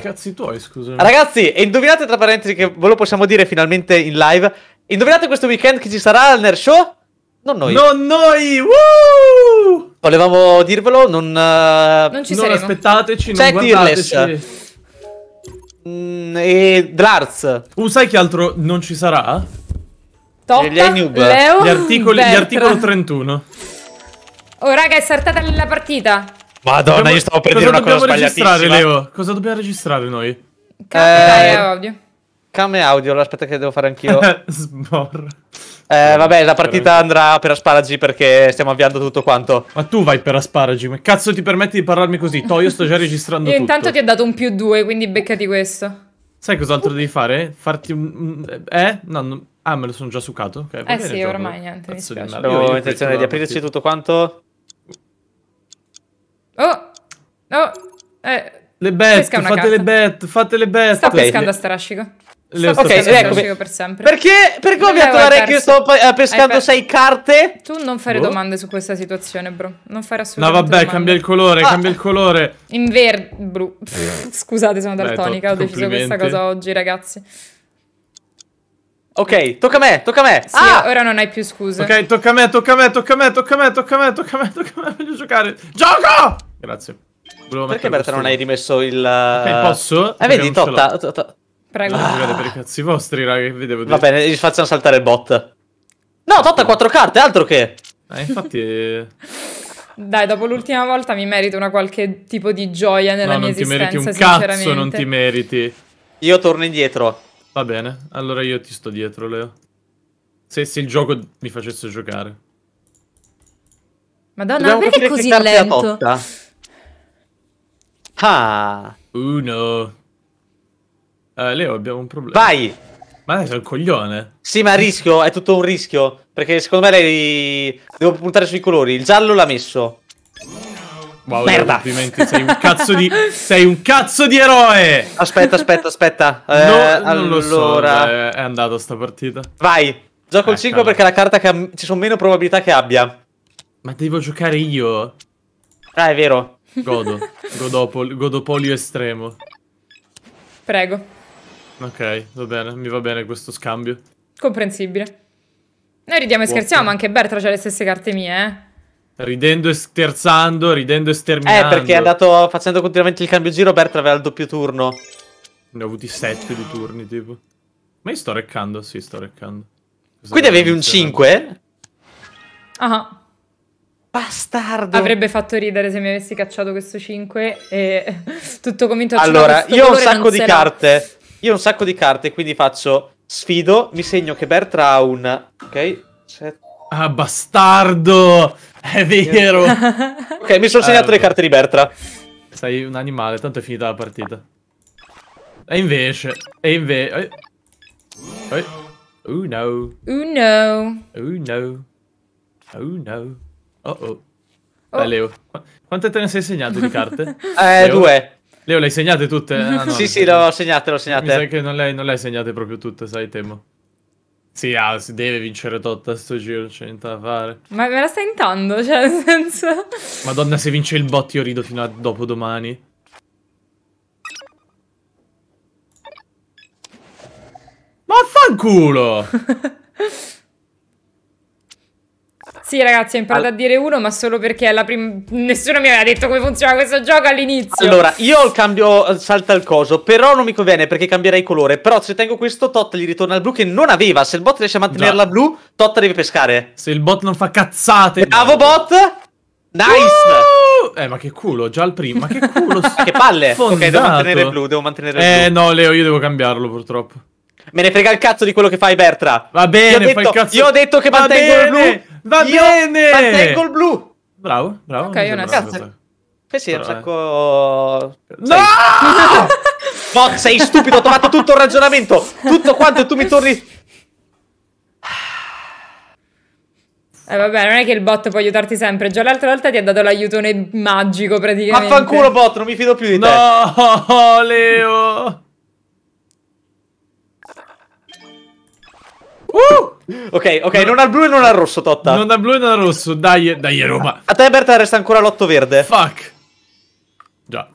cazzi tuoi, scusa. Ragazzi, e indovinate tra parentesi che ve lo possiamo dire finalmente in live. Indovinate questo weekend che ci sarà al Nerd Show? Non noi. Non noi! Woo! Volevamo dirvelo, non... Uh... Non ci non saremo. aspettateci, non Check cioè, guardateci. Mm, e Dlarz. Uh, sai che altro non ci sarà? Top, gli, gli articoli, gli articolo 31. Oh, raga, è saltata la partita. Madonna, dobbiamo... io stavo per cosa dire una cosa sbagliatissima. Leo? Cosa dobbiamo registrare noi? Came eh... audio. Came audio, aspetta che devo fare anch'io. Smor. Eh, vabbè, la partita andrà per asparagi perché stiamo avviando tutto quanto. Ma tu vai per asparagi, ma cazzo ti permetti di parlarmi così? To, io sto già registrando io tutto. intanto ti ho dato un più due, quindi beccati questo. Sai cos'altro devi fare? Farti un... Eh? No, no... Ah, me lo sono già succato? Okay, eh sì, ormai niente, mi spiace. Avevo intenzione di aprirci tutto quanto... Oh! Oh! Eh, le bet, fate carta. le bet, fate le bet. Sta okay. pescando a strascico. Le ok, ecco, per sempre. Perché, perché ho avviato la rec che sto eh, pescando sei carte? Tu non fare oh. domande su questa situazione, bro. Non fare assolutamente No, vabbè, domande. cambia il colore, ah. cambia il colore. In verde, blu. Eh. Scusate, sono daltonica, ho deciso questa cosa oggi, ragazzi. Ok, tocca a me, tocca a me. Sì, ah! ora non hai più scuse. Ok, tocca a me, tocca a me, tocca a me, tocca a me, tocca a me, tocca a me, tocca a me, voglio giocare. Gioco! Grazie. Volevo Perché Berta non hai rimesso il... Eh, posso? Eh, vedi, Totta... totta. Prego. Ah. per i cazzi vostri, raga, vi devo dire. Va bene, gli facciamo saltare il bot. No, Totta, quattro carte, altro che... Eh, infatti... Eh. Dai, dopo l'ultima volta mi merito una qualche tipo di gioia nella no, mia esistenza, No, non ti meriti un cazzo, non ti meriti. Io torno indietro. Va bene, allora io ti sto dietro, Leo. Se, se il gioco mi facesse giocare. Madonna, Dobbiamo perché è così lento? Ah. Uno. Eh, Leo, abbiamo un problema. Vai! Ma adesso è un coglione. Sì, ma rischio, è tutto un rischio. Perché secondo me lei... Devo puntare sui colori. Il giallo l'ha messo. Wow, Merda. Leo, sei un cazzo di... sei un cazzo di eroe! Aspetta, aspetta, aspetta. No, eh, allora... So, è andata sta partita. Vai, gioco eh, il 5 calma. perché è la carta che ha... ci sono meno probabilità che abbia. Ma devo giocare io? Ah, è vero. Godo. Godopol godopolio estremo. Prego. Ok, va bene, mi va bene questo scambio. Comprensibile. Noi ridiamo e Buono. scherziamo, ma anche Bertra c'ha le stesse carte mie, eh. Ridendo e scherzando, ridendo e sterminando. Eh, perché è andato facendo continuamente il cambio giro, Bertra aveva il doppio turno. Ne ho avuti sette di turni, tipo. Ma io sto reccando, sì, sto reccando. Quindi avevi un 5? Ah. Bastardo! Avrebbe fatto ridere se mi avessi cacciato questo 5 e tutto convinto a Allora, io ho un sacco di sarà. carte. Io ho un sacco di carte, quindi faccio sfido, mi segno che Bertra ha un ok, set... Ah, bastardo! È vero! ok, mi sono segnato allora. le carte di Bertra. Sei un animale, tanto è finita la partita. E invece... E invece... Oh no. Oh no. Oh no. Oh no. Oh, oh oh. Beh, Leo. Quante te ne sei segnato di carte? eh, Leo? due. Leo, le hai segnate tutte? Ah, no, sì, sì, le ho segnate, le ho segnate. Mi sa che non le, non le hai segnate proprio tutte, sai, temo. Sì, ah, si deve vincere Totta sto giro, c'è niente da fare. Ma me la stai intando, cioè, nel senso... Madonna, se vince il bot io rido fino a dopo domani. Ma fanculo! Sì, ragazzi, ho imparato All... a dire uno, ma solo perché prim... nessuno mi aveva detto come funziona questo gioco all'inizio. Allora, io il cambio eh, salta il coso, però non mi conviene perché cambierei colore. Però se tengo questo, Tot gli ritorna il blu che non aveva. Se il bot riesce a mantenerla Già. blu, Tot deve pescare. Se il bot non fa cazzate. Bravo, bello. bot! Nice! Uh! Eh, ma che culo, già il primo. Ma che culo. che palle. Fondato. Ok, devo mantenere blu, devo mantenere eh, blu. Eh, no, Leo, io devo cambiarlo purtroppo. Me ne frega il cazzo di quello che fai, Bertra. Va bene, io ho detto, io ho detto che Va mantengo il blu. Va Io bene! Mantengo il blu! Bravo, bravo. Ok, è una cazzo. Questi è un eh. sacco... No! Fox, sei stupido, ho trovato tutto il ragionamento! Tutto quanto e tu mi torni... Eh, vabbè, non è che il bot può aiutarti sempre. Già l'altra volta ti ha dato l'aiutone magico praticamente. Affanculo bot, non mi fido più di te. No, Leo. Uh! Ok, ok, non al blu e non al rosso, Totta. Non al blu e non al rosso, dai, dai Roma. A te, Berta, resta ancora l'otto verde. Fuck. Già.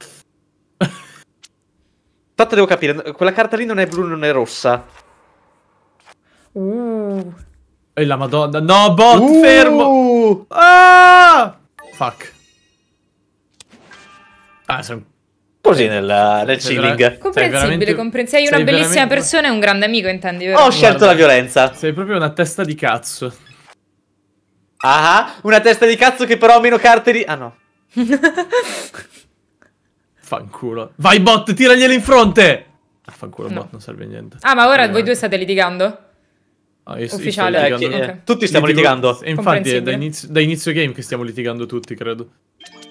Totta, devo capire, quella carta lì non è blu, e non è rossa. Uh. E la madonna. No, bot, uh. fermo. Ah! Fuck. Ah, sono Così nel, nel chilling. Comprensibile, comprensibile. Sei una bellissima veramente... persona e un grande amico, intendi? Vero? Ho scelto Guarda, la violenza. Sei proprio una testa di cazzo. Ah, ah, una testa di cazzo che però ha meno carte di... Ah no. Fanculo. Vai bot, tiragliele in fronte! Ah, fanculo no. bot, non serve a niente. Ah, ma ora eh, voi due state litigando? Ah, io, Ufficiale. Io litigando. Eh, tutti stiamo Litigo... litigando. Infatti è da inizio, da inizio game che stiamo litigando tutti, credo.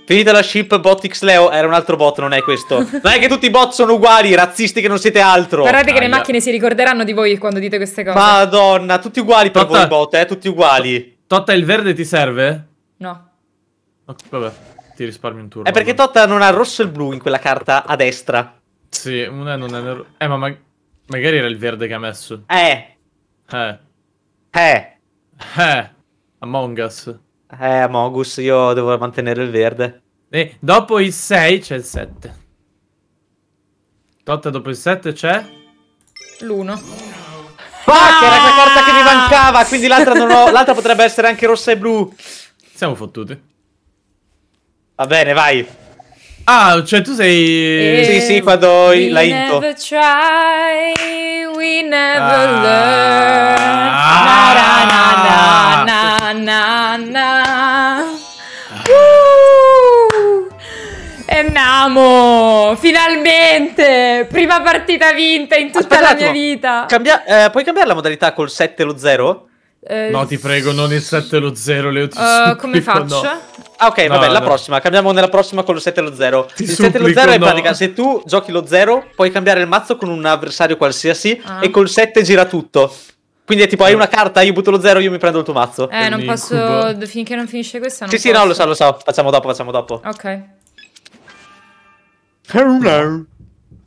Finita la ship, bot Leo era un altro bot, non è questo. Non è che tutti i bot sono uguali, razzisti che non siete altro. Guardate che le macchine si ricorderanno di voi quando dite queste cose. Madonna, tutti uguali per Totta... voi bot, eh, tutti uguali. Totta, il verde ti serve? No. Oh, vabbè, ti risparmio un turno. È perché Totta non ha rosso e il blu in quella carta a destra. Sì, una non è nero. Eh, ma mag magari era il verde che ha messo. Eh. Eh. Eh. Eh. Among Us. Eh, Mogus, io devo mantenere il verde. E dopo il 6 c'è il 7. Totta, dopo il 7 c'è? L'1. Fuck, ah! era quella carta che mi ah! mancava, quindi l'altra ho... potrebbe essere anche rossa e blu. Siamo fottuti. Va bene, vai. Ah, cioè tu sei... E eh, sì, sì, quando la into. We never try, we never ah. learn. Ah. Na, na, na na na. Uh! Enamo! Finalmente! Prima partita vinta in tutta Aspetta la mia vita. Cambia- eh, puoi cambiare la modalità col 7 e lo 0? Eh, no, ti prego, non il 7 e lo 0, Leo. Ti uh, come faccio? No. Ah, ok, no, vabbè, no. la prossima. Cambiamo nella prossima con lo 7 e lo 0. Ti il 7 e lo 0 è in pratica se tu giochi lo 0, puoi cambiare il mazzo con un avversario qualsiasi ah. e col 7 gira tutto. Quindi è tipo, hai una carta, io butto lo zero, io mi prendo il tuo mazzo. Eh, non posso. Finché non finisce questa, non Sì, posso. sì, no, lo so, lo so. Facciamo dopo, facciamo dopo. Ok. Oh no.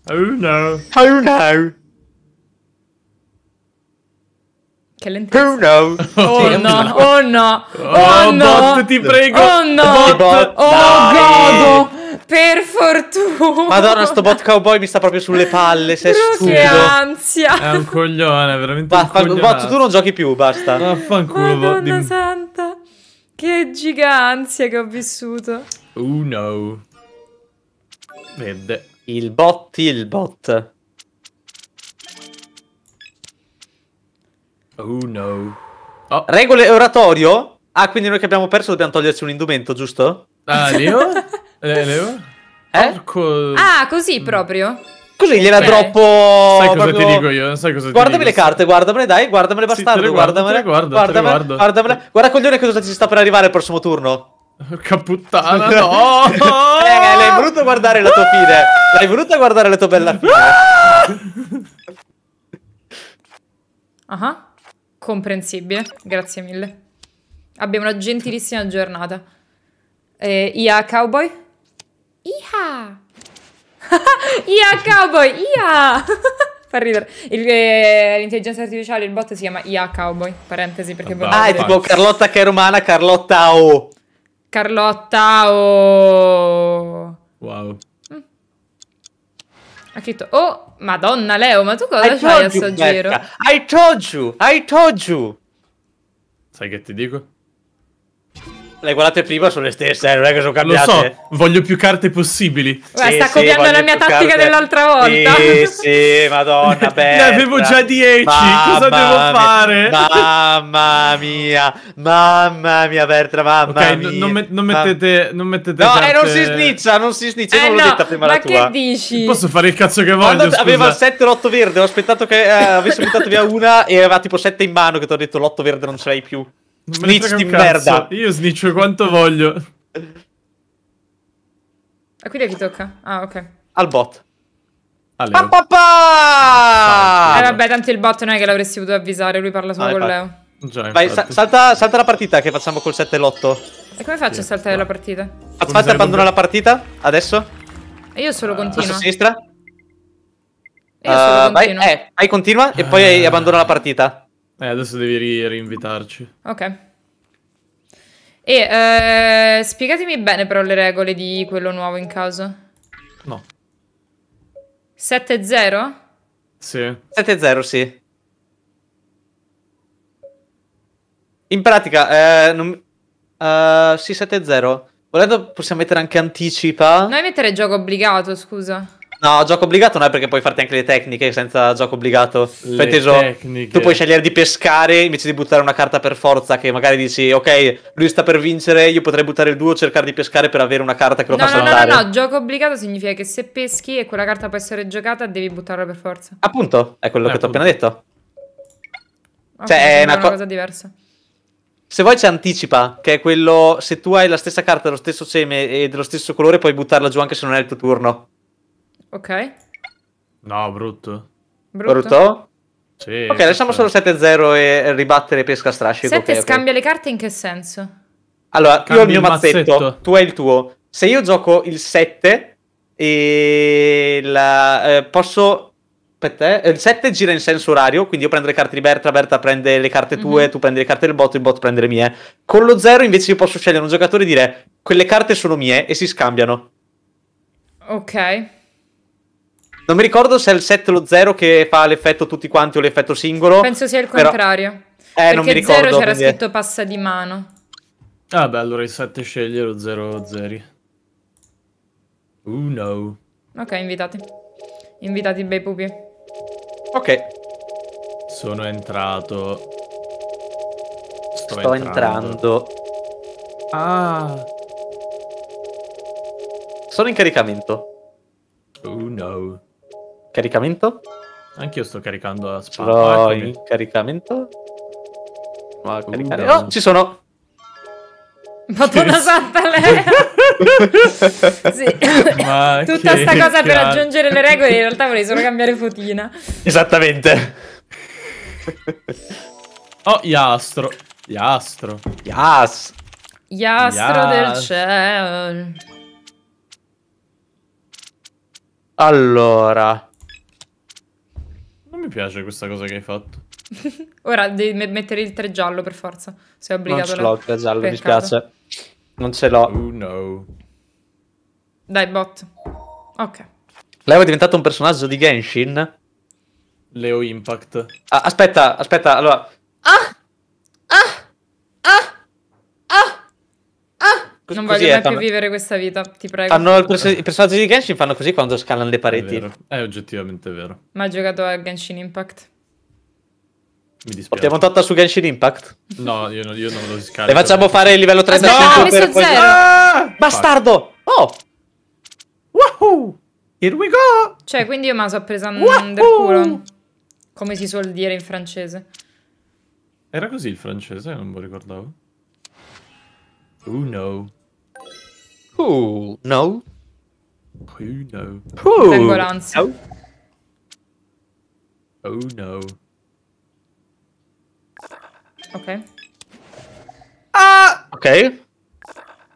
Oh no. Oh no. Che lentezza. Oh no. Oh no. Oh no. Oh, oh no. Bot, ti prego. Oh no. Bot, oh, godo. Per fortuna. Madonna, sto bot cowboy mi sta proprio sulle palle. Sei stupido. Che ansia. È un coglione, veramente. Va, un bot, tu non giochi più, basta. Vaffanculo. Madonna dimmi. santa. Che giganzia che ho vissuto. Oh no. Verde. Il bot, il bot. Oh no. Oh. Regole oratorio? Ah, quindi noi che abbiamo perso dobbiamo toglierci un indumento, giusto? Ah, Leo? Eh? Porco... Ah, così proprio? Così gliela okay. droppo. Sai cosa proprio... ti dico io? Non sai cosa guardami dico, le carte, guardamele, dai, guardamele, bastardo. Sì, guardamele, guarda, guardamele, guarda. guardamele. Guarda, coglione, cosa ci sta per arrivare al prossimo turno. Porca puttana, no! eh, l'hai voluto guardare la tua fine. L'hai voluto guardare la tua bella fine. Ah, uh -huh. comprensibile. Grazie mille. Abbiamo una gentilissima giornata. Eh, IA Cowboy? Iha! Ia cowboy! Ia! Fa ridere. Il, eh, l'intelligenza artificiale, il bot si chiama Ia cowboy, parentesi perché vuol Ah, è tipo Carlotta che è romana, Carlotta O. Carlotta o... Wow. Ha scritto, oh, madonna Leo, ma tu cosa I c'hai a told sto giro? I told you, I told you. Sai che ti dico? le guardate prima sono le stesse, eh, non è che sono cambiate. Lo so, voglio più carte possibili. Guarda, sì, sta copiando la mia tattica carte... dell'altra volta. Sì, sì, madonna, bella. Ne avevo già 10, cosa devo mia, fare? Mamma mia, mamma mia, Bertra, mamma okay, mia. Non, me non mettete, non mettete No, carte... eh, non si sniccia, non si sniccia, eh, non l'ho no, detta prima la tua. Ma che dici? Posso fare il cazzo che voglio, Quando aveva 7 o 8 verde, ho aspettato che eh, avesse buttato via una e aveva tipo 7 in mano che ti ho detto l'8 verde non ce l'hai più. Snitch di merda. Io snitcho quanto voglio. A qui chi tocca? Ah, ok. Al bot. Pa, pa, pa! Eh vabbè, tanto il bot non è che l'avresti potuto avvisare, lui parla solo ah, con Leo. Già, Vai, sa salta, salta, la partita che facciamo col 7 e l'8. E come faccio sì, a saltare no. la partita? Fate abbandona la partita, adesso. E io solo ah. continuo. A sinistra. E io solo uh, continuo. Vai, eh, vai eh, continua e poi uh... Eh. abbandona la partita. Eh, adesso devi ri- rinvitarci. Ok. E eh, spiegatemi bene però le regole di quello nuovo in caso. No. 7-0? Sì. 7-0, sì. In pratica, eh, non... uh, sì, 7-0. Volendo possiamo mettere anche anticipa. Noi mettere gioco obbligato, scusa. No, gioco obbligato non è perché puoi farti anche le tecniche senza gioco obbligato. Le teso, tecniche. Tu puoi scegliere di pescare invece di buttare una carta per forza che magari dici ok, lui sta per vincere, io potrei buttare il duo o cercare di pescare per avere una carta che lo no, fa no, andare. No, no, no, gioco obbligato significa che se peschi e quella carta può essere giocata devi buttarla per forza. Appunto, è quello eh, che ti ho appena detto. Okay, cioè, è una, co- cosa diversa. Se vuoi c'è anticipa, che è quello se tu hai la stessa carta, lo stesso seme e dello stesso colore puoi buttarla giù anche se non è il tuo turno. Ok. No, brutto. Brutto? brutto? Sì. Ok, lasciamo solo 7-0 e ribattere pesca strascico. 7 okay, scambia okay. le carte in che senso? Allora, Cambi io ho il mio mazzetto, mazzetto, tu hai il tuo. Se io gioco il 7 e la, eh, posso te, eh, il 7 gira in senso orario, quindi io prendo le carte di Berta, Berta prende le carte tue, mm-hmm. tu prendi le carte del bot, il bot prende le mie. Con lo 0 invece io posso scegliere un giocatore e dire quelle carte sono mie e si scambiano. Ok. Non mi ricordo se è il 7 o lo 0 che fa l'effetto tutti quanti o l'effetto singolo. Penso sia il contrario. Però... Eh, non mi ricordo. Perché 0 c'era quindi... scritto passa di mano. Ah beh, allora il 7 sceglie lo 0 o 0. Oh no. Ok, invitati. Invitati bei pupi. Ok. Sono entrato. Sto, Sto entrando. entrando. Ah. Sono in caricamento. Oh no. Caricamento? Anch'io sto caricando la spada. Ecco il caricamento. Ma caricare... Oh, ci sono! Madonna che... santa lei! sì. Ma Tutta sta cosa cazzo. per aggiungere le regole, in realtà volevi solo cambiare fotina. Esattamente. oh, Iastro. Iastro. Yes. Iastro yes. del cielo. Allora mi piace questa cosa che hai fatto. Ora devi mettere il 3 giallo per forza. Sei obbligato. Non ce l'ho il 3 giallo, peccato. mi spiace. Non ce l'ho. Oh no. Dai, bot. Ok. Leo è diventato un personaggio di Genshin? Leo Impact. Ah, aspetta, aspetta, allora... Ah! non voglio mai più vivere questa vita, ti prego. Fanno perso- I personaggi di Genshin fanno così quando scalano le pareti. È, vero. è oggettivamente vero. Ma hai giocato a Genshin Impact? Mi dispiace. Portiamo totta su Genshin Impact? No, io, no, io non lo scarico. E facciamo fare il livello 3 ah, Aspetta, no, per poi... ah, Bastardo! Oh! Wahoo! Here we go! Cioè, quindi io mi sono presa mm, Wahoo! del culo. Come si suol dire in francese. Era così il francese? Non lo ricordavo. Oh no. Who No. Who knows? Who No. Oh no. Ok. Ah! Ok.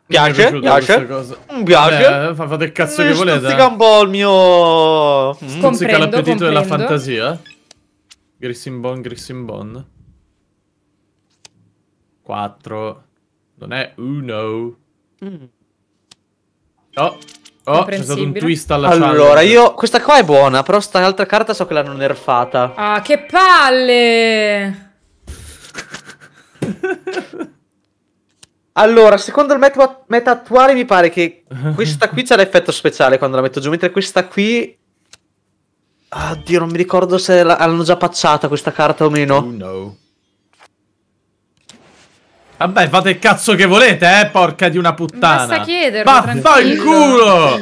Piace, piace. Mi mm, piace. Eh, fate il cazzo che eh, volete. Stuzzica eh. un po' il mio... Mm. Stuzzica l'appetito della fantasia. Grissimbon, Grissimbon. 4. Non è uno. Mm. Oh, oh c'è stato un twist alla allora, challenge. Allora, io... Questa qua è buona, però sta un'altra carta so che l'hanno nerfata. Ah, che palle! allora, secondo il meta, meta attuale mi pare che questa qui c'è l'effetto speciale quando la metto giù, mentre questa qui Oddio, non mi ricordo se l'hanno già pacciata questa carta o meno. Oh no. Vabbè, fate il cazzo che volete, eh, porca di una puttana. Basta chiederlo, culo!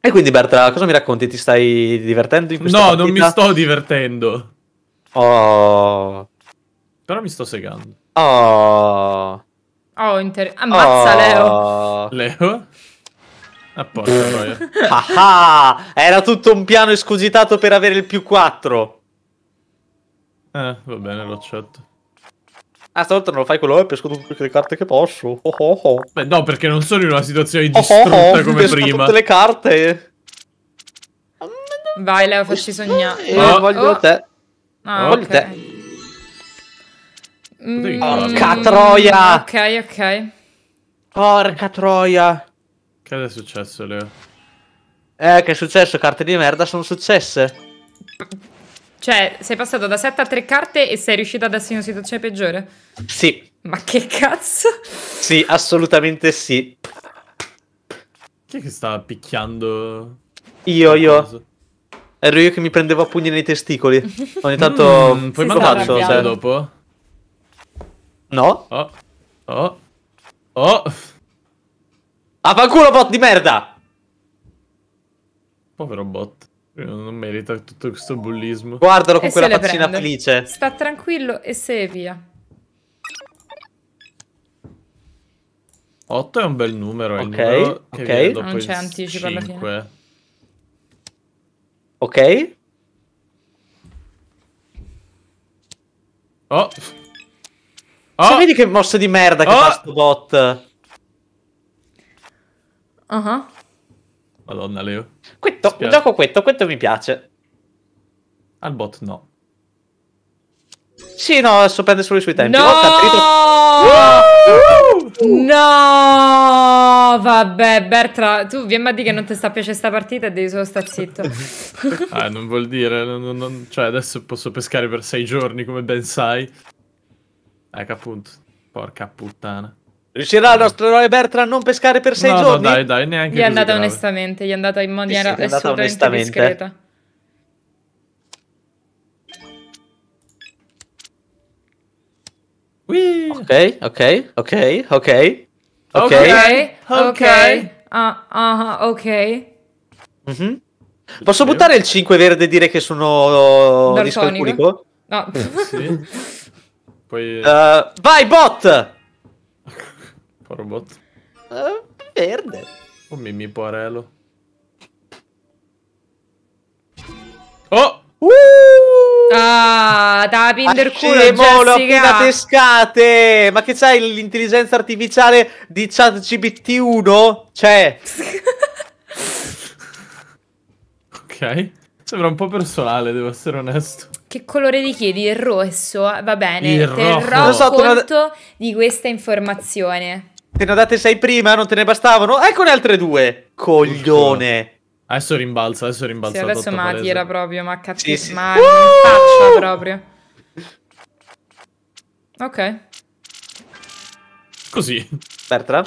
E quindi Bertra, cosa mi racconti? Ti stai divertendo in questa No, partita? non mi sto divertendo. Oh. Però mi sto segando. Oh. Oh, inter... ammazza oh. Leo. Leo? A porca ah, ah Era tutto un piano escogitato per avere il più 4. Eh, va bene, lo accetto. Ah, stavolta non lo fai quello, eh, pesco tutte le carte che posso. Oh, oh, oh. Beh, no, perché non sono in una situazione distrutta oh, oh, oh, come pesco prima. tutte le carte. Vai, Leo, facci eh, sognare. Eh, eh oh. Voglio te. Ah, voglio te. Mm, Porca mm, troia! Ok, ok. Porca troia! Che è successo, Leo? Eh, che è successo? Carte di merda sono successe. Cioè, sei passato da 7 a 3 carte e sei riuscito ad essere in una situazione peggiore? Sì. Ma che cazzo? Sì, assolutamente sì. Chi è che stava picchiando? Io, io. Ero io che mi prendevo a pugni nei testicoli. Ogni tanto mm, poi me faccio. Cioè. dopo? No. Oh. Oh. Oh. Ah, Affanculo bot di merda! Povero bot. Eh, non merita tutto questo bullismo. Guardalo con e quella faccina felice. Sta tranquillo e se via. 8 è un bel numero. Ok, numero ok. Non c'è anticipo alla fine. Ok. Oh. Cioè, oh. Cioè, vedi che mossa di merda che oh. fa sto bot. Uh -huh. Madonna, Leo. Questo, Spiace. gioco questo, questo mi piace. Al bot no. Sì, no, adesso prende solo i suoi tempi. No! Oh, uh! Uh! No! Vabbè, Bertra, tu vieni a dire che non ti sta piacendo questa partita e devi solo stare zitto. ah, non vuol dire... Non, non, cioè, adesso posso pescare per sei giorni, come ben sai. Ecco, appunto. Porca puttana. Riuscirà il nostro eroe Bertrand a non pescare per sei no, giorni? No, dai, dai, neanche Gli è andata grave. onestamente, gli è andata in maniera sì, sì, assolutamente discreta. Whee. Ok, ok, ok, ok. Ok, ok, ah, ah, ah, ok. Uh, uh, okay. Mm-hmm. Posso buttare il 5 verde e dire che sono discalculico? No. Eh, sì. Poi... Uh, vai, bot! Porbot. Uh, eh, verde. O oh, Mimmi Porello. Oh! Uh! Ah, t'ha pinder culo, Jessica! pescate! Ma che sai, l'intelligenza artificiale di ChatGPT 1? C'è! ok. Sembra un po' personale, devo essere onesto. Che colore chiedi? Il rosso? Va bene, il terrò rojo. conto di questa informazione. Te ne ho date sei prima, non te ne bastavano? Eccone altre due. Coglione. Adesso rimbalza, adesso rimbalza. Sì, adesso ma tira proprio, ma cazzo, sì, sì. ma uh! faccia proprio. Ok. Così. Bertra?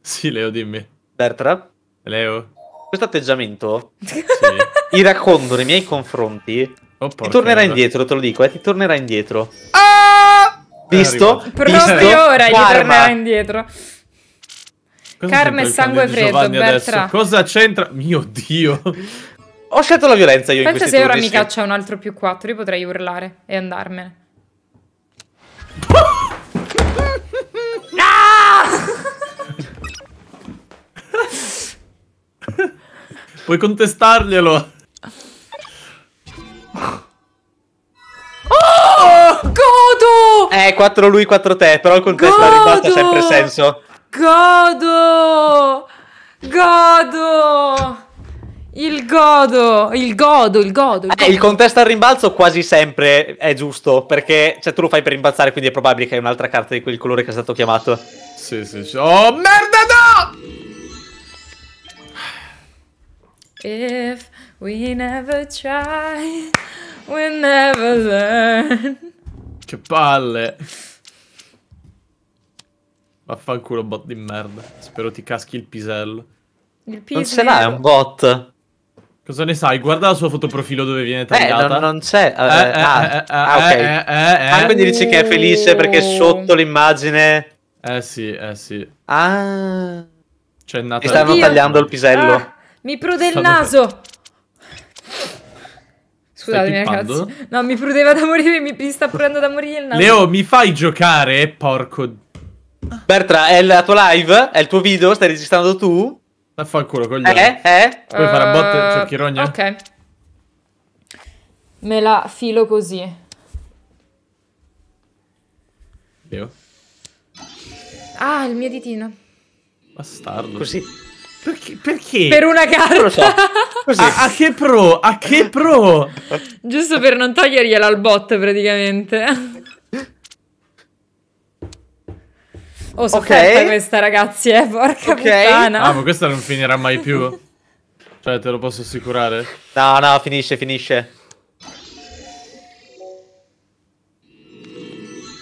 Sì, Leo, dimmi. Bertra? Leo? Questo atteggiamento sì. racconto nei miei confronti oh, ti tornerà vera. indietro, te lo dico, eh, ti tornerà indietro. Ah! Visto? Proprio Visto? ora gli tornerà indietro. Carne e sangue freddo, Bertra. Cosa c'entra? Mio Dio. Ho scelto la violenza io Pensa in se ora mi caccia un altro più 4, io potrei urlare e andarmene. Puoi contestarglielo. Oh! Godo! Eh, 4 lui, 4 te, però il contesto a ha sempre senso. Godo! Godo! Il godo, il godo, il godo. Il, godo. Eh, il contesto al rimbalzo quasi sempre è giusto, perché cioè, tu lo fai per rimbalzare, quindi è probabile che hai un'altra carta di quel colore che è stato chiamato. Sì, sì, sì. Oh, merda no! If we never try, we never learn. Che palle. Vaffanculo bot di merda. Spero ti caschi il pisello. Il pisello. Non ce l'hai, è un bot. Cosa ne sai? Guarda la sua fotoprofilo dove viene eh, tagliata. Eh, non, non c'è. Eh, eh, eh, eh ah, ah, ok. Ah, quindi dici che è felice perché oh. sotto l'immagine... Eh sì, eh sì. Ah. C'è cioè, nata... E stanno Oddio. tagliando il pisello. Ah, mi prude il naso. Scusatemi ragazzi. No, mi prudeva da morire, mi, mi sta prendendo da morire il naso. Leo, mi fai giocare? Porco Bertra, è la tua live? È il tuo video? Stai registrando tu? Ma fa il culo, coglione. Eh, eh. Vuoi uh, fare a botte? Eh, cerchi rogna? Ok. Me la filo così. Io. Ah, il mio ditino. Bastardo. Così. Perché? perché? Per una carta. Lo so. Così. A, a, che pro? A che pro? Giusto per non togliergliela al bot praticamente. Ho sofferta okay. questa, ragazzi, eh, porca okay. puttana. Ah, ma questa non finirà mai più? cioè, te lo posso assicurare? No, no, finisce, finisce.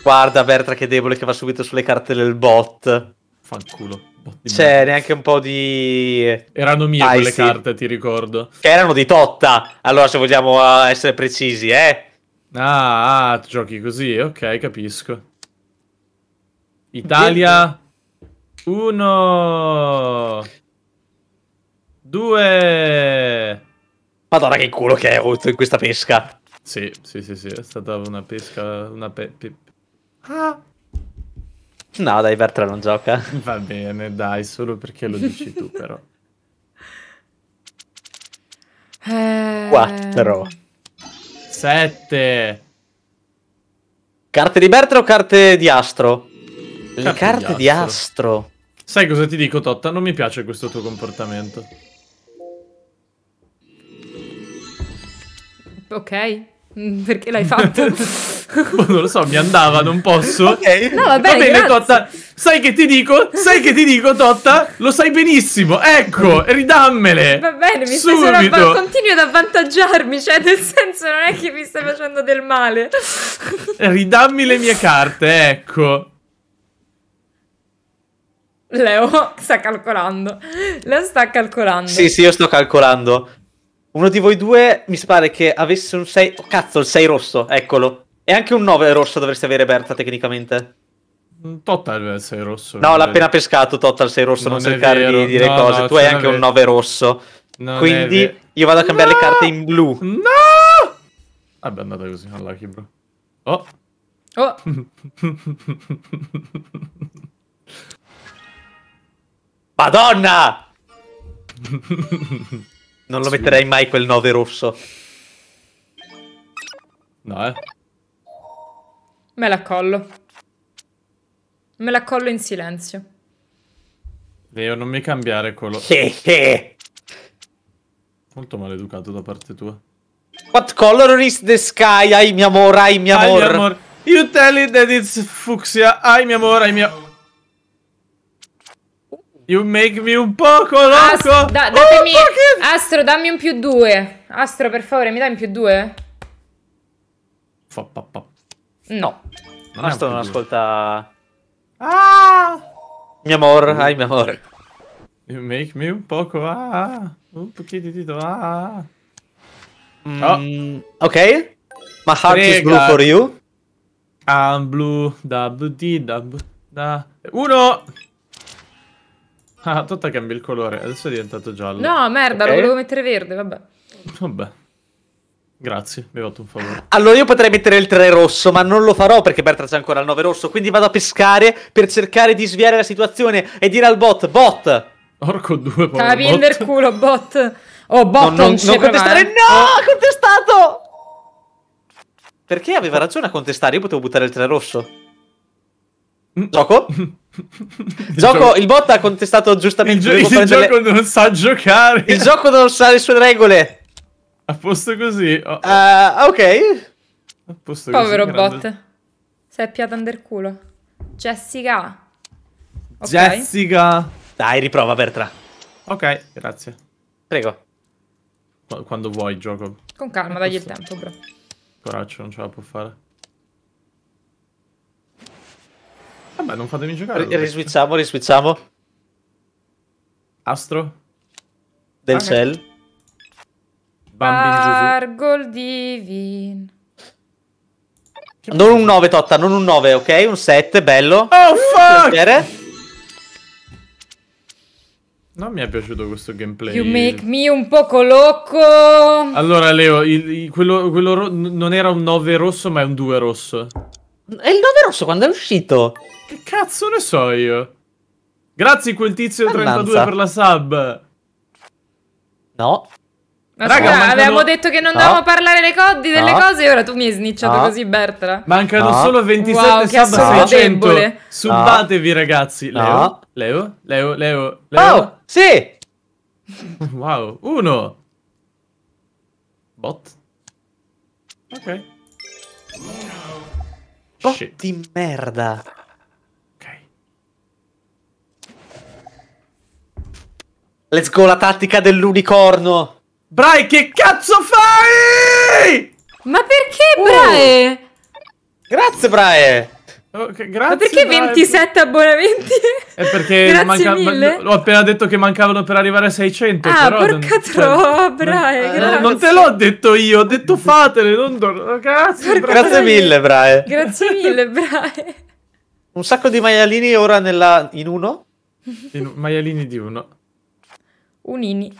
Guarda Bertra che debole che va subito sulle carte del bot. Fanculo. C'è cioè, neanche un po' di... Erano mie Icy. quelle carte, ti ricordo. Che erano di Totta, allora se vogliamo eh, essere precisi, eh? Ah, ah, giochi così, ok, capisco. Italia 1 2 Madonna che culo che hai avuto in questa pesca. Sì, sì, sì, sì, è stata una pesca, una pe... pe... Ah. No, dai, Bertra non gioca. Va bene, dai, solo perché lo dici tu, però. 4 7 Carte di Bertra o carte di Astro? Le carte, carte di, astro. di astro. Sai cosa ti dico, Totta? Non mi piace questo tuo comportamento. Ok, mm, perché l'hai fatto? oh, non lo so, mi andava, non posso. Okay. No, vabbè, Va bene, Totta. Sai che ti dico? Sai che ti dico, Totta? Lo sai benissimo. Ecco, ridammele. Va bene, mi Subito. stai solo av- continui ad avvantaggiarmi, cioè nel senso non è che mi stai facendo del male. Ridammi le mie carte, ecco. Leo sta calcolando. Leo sta calcolando. Sì, sì, io sto calcolando. Uno di voi due mi pare che avesse un 6. Oh, cazzo, il 6 rosso, eccolo. E anche un 9 rosso dovresti avere, Berta, tecnicamente. Total 6 rosso. No, l'ha appena pescato Total 6 rosso, non, non cercare di dire no, cose. No, tu hai cioè, anche un 9 rosso. Non Quindi io vado a cambiare no! le carte in blu. No! Vabbè, è andata così, unlucky, bro. Oh! Oh! Madonna! non lo sì. metterei mai quel 9 rosso. No, eh. Me la collo. Me la collo in silenzio. Leo, non mi cambiare quello. Molto maleducato da parte tua. What color is the sky? Ai, mio amore, ai, mio amore. You tell it that it's fucsia. Ai, mio amore, ai, mio... You make me un poco loco. da- datemi, oh, Astro, dammi un più due. Astro, per favore, mi dai un più due? Fa, pa, pa. No. Non Astro non ascolta. Ah! Mio amor, mm. ai mio amor. You make me un poco ah, un pochino di dito ah. Mm, oh. Ok. My heart Prega. is blue for you. I'm blue, da, da, da. Uno! Ah, tutta cambia il colore, adesso è diventato giallo. No, merda, okay. lo volevo mettere verde, vabbè. Vabbè. Grazie, mi hai fatto un favore. Allora io potrei mettere il 3 rosso, ma non lo farò perché Bertra c'è ancora il 9 rosso, quindi vado a pescare per cercare di sviare la situazione e dire al bot, bot! Orco 2, povero Cavi bot. nel culo, bot! Oh, bot, no, non, non, non contestare, mai. no, ha contestato! Perché aveva ragione a contestare, io potevo buttare il 3 rosso. Gioco? Il gioco, gioco, il bot ha contestato giustamente il, gio- il gioco le... non sa giocare. Il gioco non sa le sue regole. A posto così. Oh, oh. Uh, ok. A posto Povero così, bot. sei Si under culo. Jessica. Okay. Jessica. Dai, riprova Bertra. Ok, grazie. Prego. Quando vuoi, gioco. Con calma, dagli il tempo, bro. Coraggio, non ce la può fare. Vabbè, ah, non fatemi giocare. R- riswitchiamo, riswitchiamo. Astro. Del okay. Ah, Cell. Bambin Argol Divin. Non un 9, Totta, non un 9, ok? Un 7, bello. Oh, fuck! Non mi è piaciuto questo gameplay. You make me un poco loco. Allora, Leo, il, il, quello, quello non era un 9 rosso, ma è un 2 rosso. E il 9 rosso quando è uscito. Che cazzo ne so io? Grazie quel tizio Mannanza. 32 per la sub. No. Ma Raga, mancano... avevamo detto che non dovevamo no. parlare delle, co- delle no. cose e ora tu mi hai snicciato no. così, Bertra. Mancano solo 27 wow, sub 600. Debole. Subatevi, ragazzi. Leo, Leo, Leo, Leo, Leo. Oh, sì! Wow, uno. Bot. Ok po' Shit. di merda. Ok. Let's go la tattica dell'unicorno. Brai, che cazzo fai? Ma perché, Brae? Oh. Grazie, Brae. Oh, grazie. Ma perché dai. 27 abbonamenti? È perché manca... ho appena detto che mancavano per arrivare a 600. Ah, però porca non... Cioè, trova, eh, non... non, te l'ho detto io, ho detto fatele. Non... Grazie, grazie mille, Brae. Grazie mille, Brae. Un sacco di maialini ora nella... in uno? In... Maialini di uno. Unini.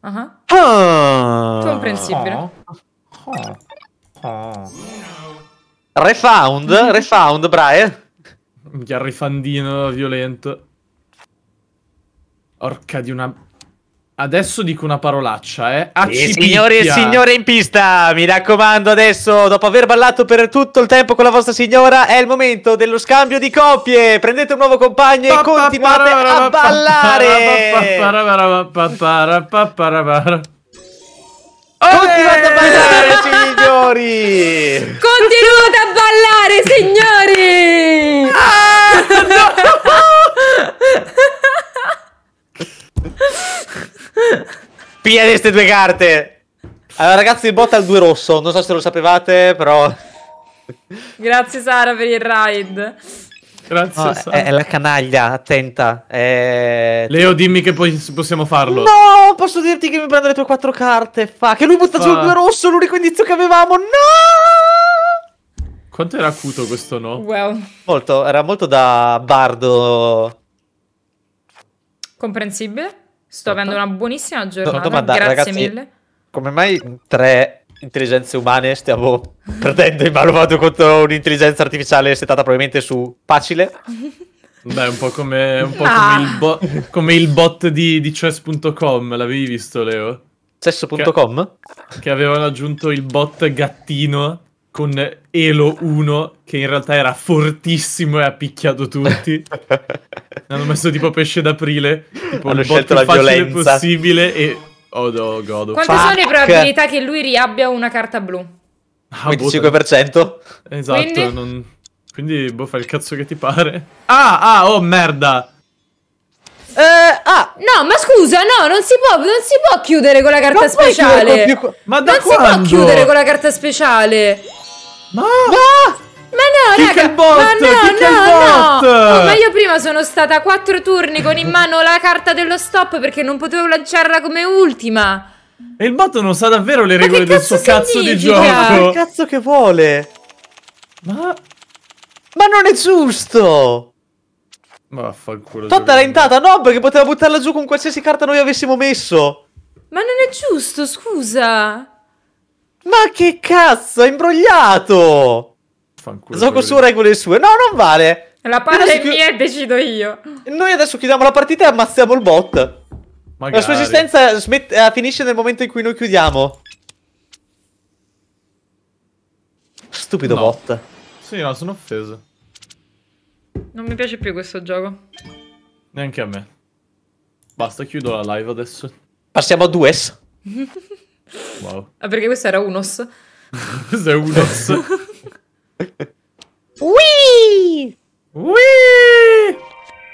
Uh-huh. Ah. ah. Comprensibile. Oh. Oh. Oh. Refound, refound, Brian. Minchia, rifandino violento. Orca di una... Adesso dico una parolaccia, eh. Sì, signori e signore in pista, mi raccomando adesso, dopo aver ballato per tutto il tempo con la vostra signora, è il momento dello scambio di coppie. Prendete un nuovo compagno e continuate a ballare. Continuate a ballare, signori! Continuate a ballare, signori! Pia di queste due carte! Allora, ragazzi, il bot ha 2 rosso. Non so se lo sapevate, però. Grazie, Sara, per il ride. Grazie. No, è, è, la canaglia, attenta. È... Leo, dimmi che poi possiamo farlo. No, posso dirti che mi prendo le tue quattro carte. Fa che lui butta fa... giù il rosso, l'unico indizio che avevamo. No! Quanto era acuto questo no? Well. Molto, era molto da bardo. Comprensibile. Sto avendo una buonissima giornata. Domanda, Grazie ragazzi, mille. Come mai tre intelligenze umane stiamo perdendo il malvado contro un'intelligenza artificiale settata probabilmente su facile. Beh, un po' come, un po ah. come, il, ah. bo- come il, bot di, di chess.com, l'avevi visto Leo? Cesso.com? Che, che avevano aggiunto il bot gattino con Elo 1 che in realtà era fortissimo e ha picchiato tutti. Hanno messo tipo pesce d'aprile, tipo Hanno il bot più facile violenza. possibile e Oh, godo. Quante Fuck. sono le probabilità che lui riabbia una carta blu? Ah, 25%? Boh, esatto, quindi, non... quindi boh, fai il cazzo che ti pare. Ah, ah, oh, merda! Uh, ah. No, ma scusa, no, non si può, non si può chiudere con la carta non speciale. Più... Ma da non quando? si può chiudere con la carta speciale. Ma... ma... Ma no, raga, bot, ma no, no, no. Oh, ma io prima sono stata quattro turni con in mano la carta dello stop perché non potevo lanciarla come ultima. E il bot non sa davvero le regole del suo cazzo di gioco. Ma che cazzo che vuole? Ma... Ma non è giusto! Ma vaffanculo. Totta l'ha intata, no, perché poteva buttarla giù con qualsiasi carta noi avessimo messo. Ma non è giusto, scusa. Ma che cazzo, ha imbrogliato! Fanculo. Gioco suo regole sue. No, non vale. La parte è mia e decido io. Noi adesso chiudiamo la partita e ammazziamo il bot. Magari. La sua esistenza smette, eh, finisce nel momento in cui noi chiudiamo. Stupido no. bot. Sì, no, sono offeso. Non mi piace più questo gioco. Neanche a me. Basta, chiudo la live adesso. Passiamo a 2S. wow. Ah, perché questo era unos. questo è unos. Whee! Whee!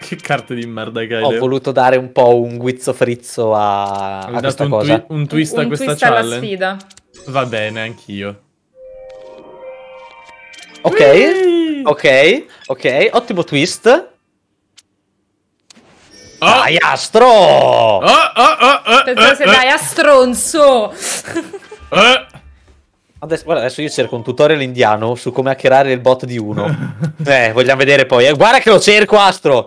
Che carte di merda che hai? Ho voluto dare un po' un guizzo frizzo a, a questa un cosa. Twi un twist un a questa twist challenge. sfida. Va bene, anch'io. Ok, Whee! ok, ok, ottimo twist. Oh. Dai, Astro! Oh, oh, oh, oh, Pensavo oh, oh. dai a stronzo! oh. Adesso, guarda, adesso io cerco un tutorial indiano su come hackerare il bot di uno. eh, vogliamo vedere poi. Eh, guarda che lo cerco, Astro!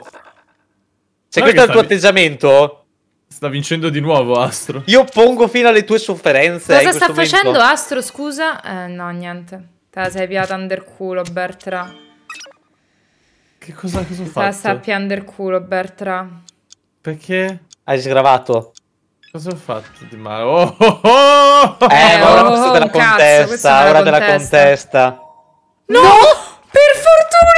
Se questo è il tuo atteggiamento... Sta vincendo di nuovo Astro. Io pongo fino alle tue sofferenze. Cosa sta momento. facendo Astro, scusa? Eh, no, niente. Te la sei piata under culo, Bertra. Che cosa, cosa ho fatto? Te la sta piando il culo, Bertra. Perché? Hai sgravato. Cosa ho fatto di male? Oh, oh, oh! oh, oh, oh! Eh, ora oh, della contesta, ora della contesta. No! no! Per fortuna,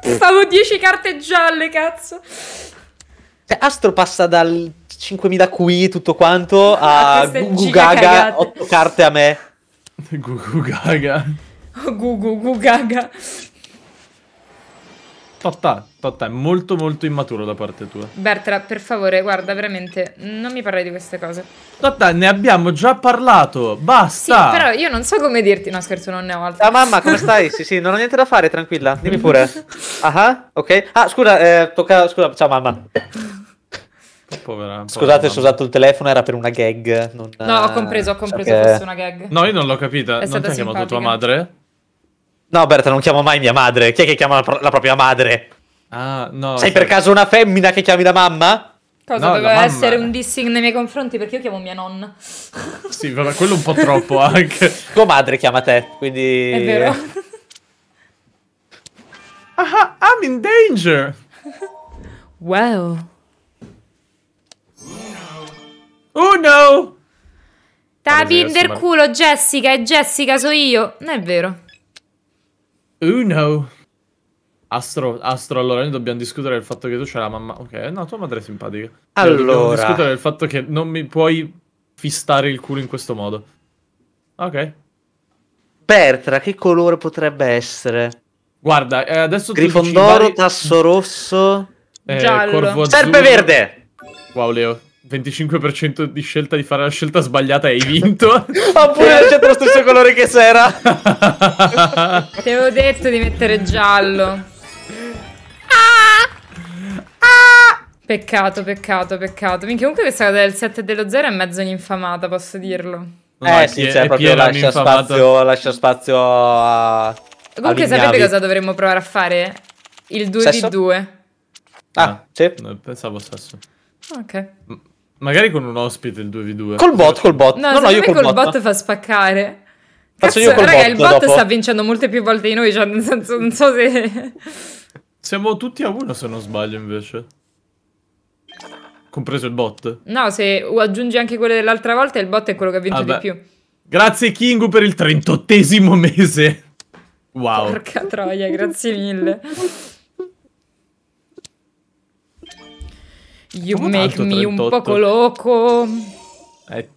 raga! Stavo 10 carte gialle, cazzo. Cioè, Astro passa dal 5000 qui tutto quanto ah, a Gugu Gaga, 8 carte a me. Gugu Gaga. Gugu Gaga. Totta. Totta, è molto molto immaturo da parte tua. Bertra, per favore, guarda, veramente, non mi parli di queste cose. Totta, ne abbiamo già parlato, basta! Sì, però io non so come dirti, no scherzo, non ne ho altro. Ah mamma, come stai? sì, sì, non ho niente da fare, tranquilla, dimmi pure. Ah, ah, ok. Ah, scusa, eh, tocca, scusa, ciao mamma. Povera, povera Scusate se ho usato il telefono, era per una gag. Non... No, ho compreso, ho eh, compreso cioè che fosse una gag. No, io non l'ho capita, è non ti ha chiamato tua madre? No, Berta, non chiamo mai mia madre. Chi è che chiama la, pro- la propria madre? Ah, no. Sei per caso una femmina che chiami da mamma? Cosa no, doveva essere un dissing nei miei confronti perché io chiamo mia nonna. Sì, vabbè, quello un po' troppo anche. Tua madre chiama te, quindi... È vero. Ah, ah I'm in danger! Wow. Oh no! Tavi in del culo Jessica e Jessica so io. Non è vero. Oh no. Astro, Astro, allora noi dobbiamo discutere del fatto che tu c'hai la mamma. Ok, no, tua madre è simpatica. Cioè, allora. Dobbiamo discutere del fatto che non mi puoi fistare il culo in questo modo. Ok. Pertra, che colore potrebbe essere? Guarda, eh, adesso Grifondoro, vari... tasso rosso, eh, giallo. Serpe verde. Wow, Leo. 25% di scelta di fare la scelta sbagliata e hai vinto. Oppure hai scelto lo stesso colore che sera. Ti avevo detto di mettere giallo. Ah! Ah! Peccato, peccato, peccato. Minchia, comunque questa cosa del 7 dello 0 è mezzo infamata, posso dirlo. eh sì, cioè proprio lascia spazio, lascia spazio a... Comunque sapete cosa dovremmo provare a fare? Il 2 di 2. Ah, ah, sì. Eh, pensavo stesso. Ok. magari con un ospite il 2v2. Col bot, col bot. No, no, no io col bot. bot fa spaccare. Faccio io col raga, bot il bot dopo. sta vincendo molte più volte di noi, cioè nel senso non so se... Siamo tutti a uno se non sbaglio invece. Compreso il bot. No, se aggiungi anche quello dell'altra volta, il bot è quello che ha vinto ah, di più. Grazie Kingu per il 38esimo mese. Wow. Porca troia, grazie mille. You Come make me un poco loco. Eh.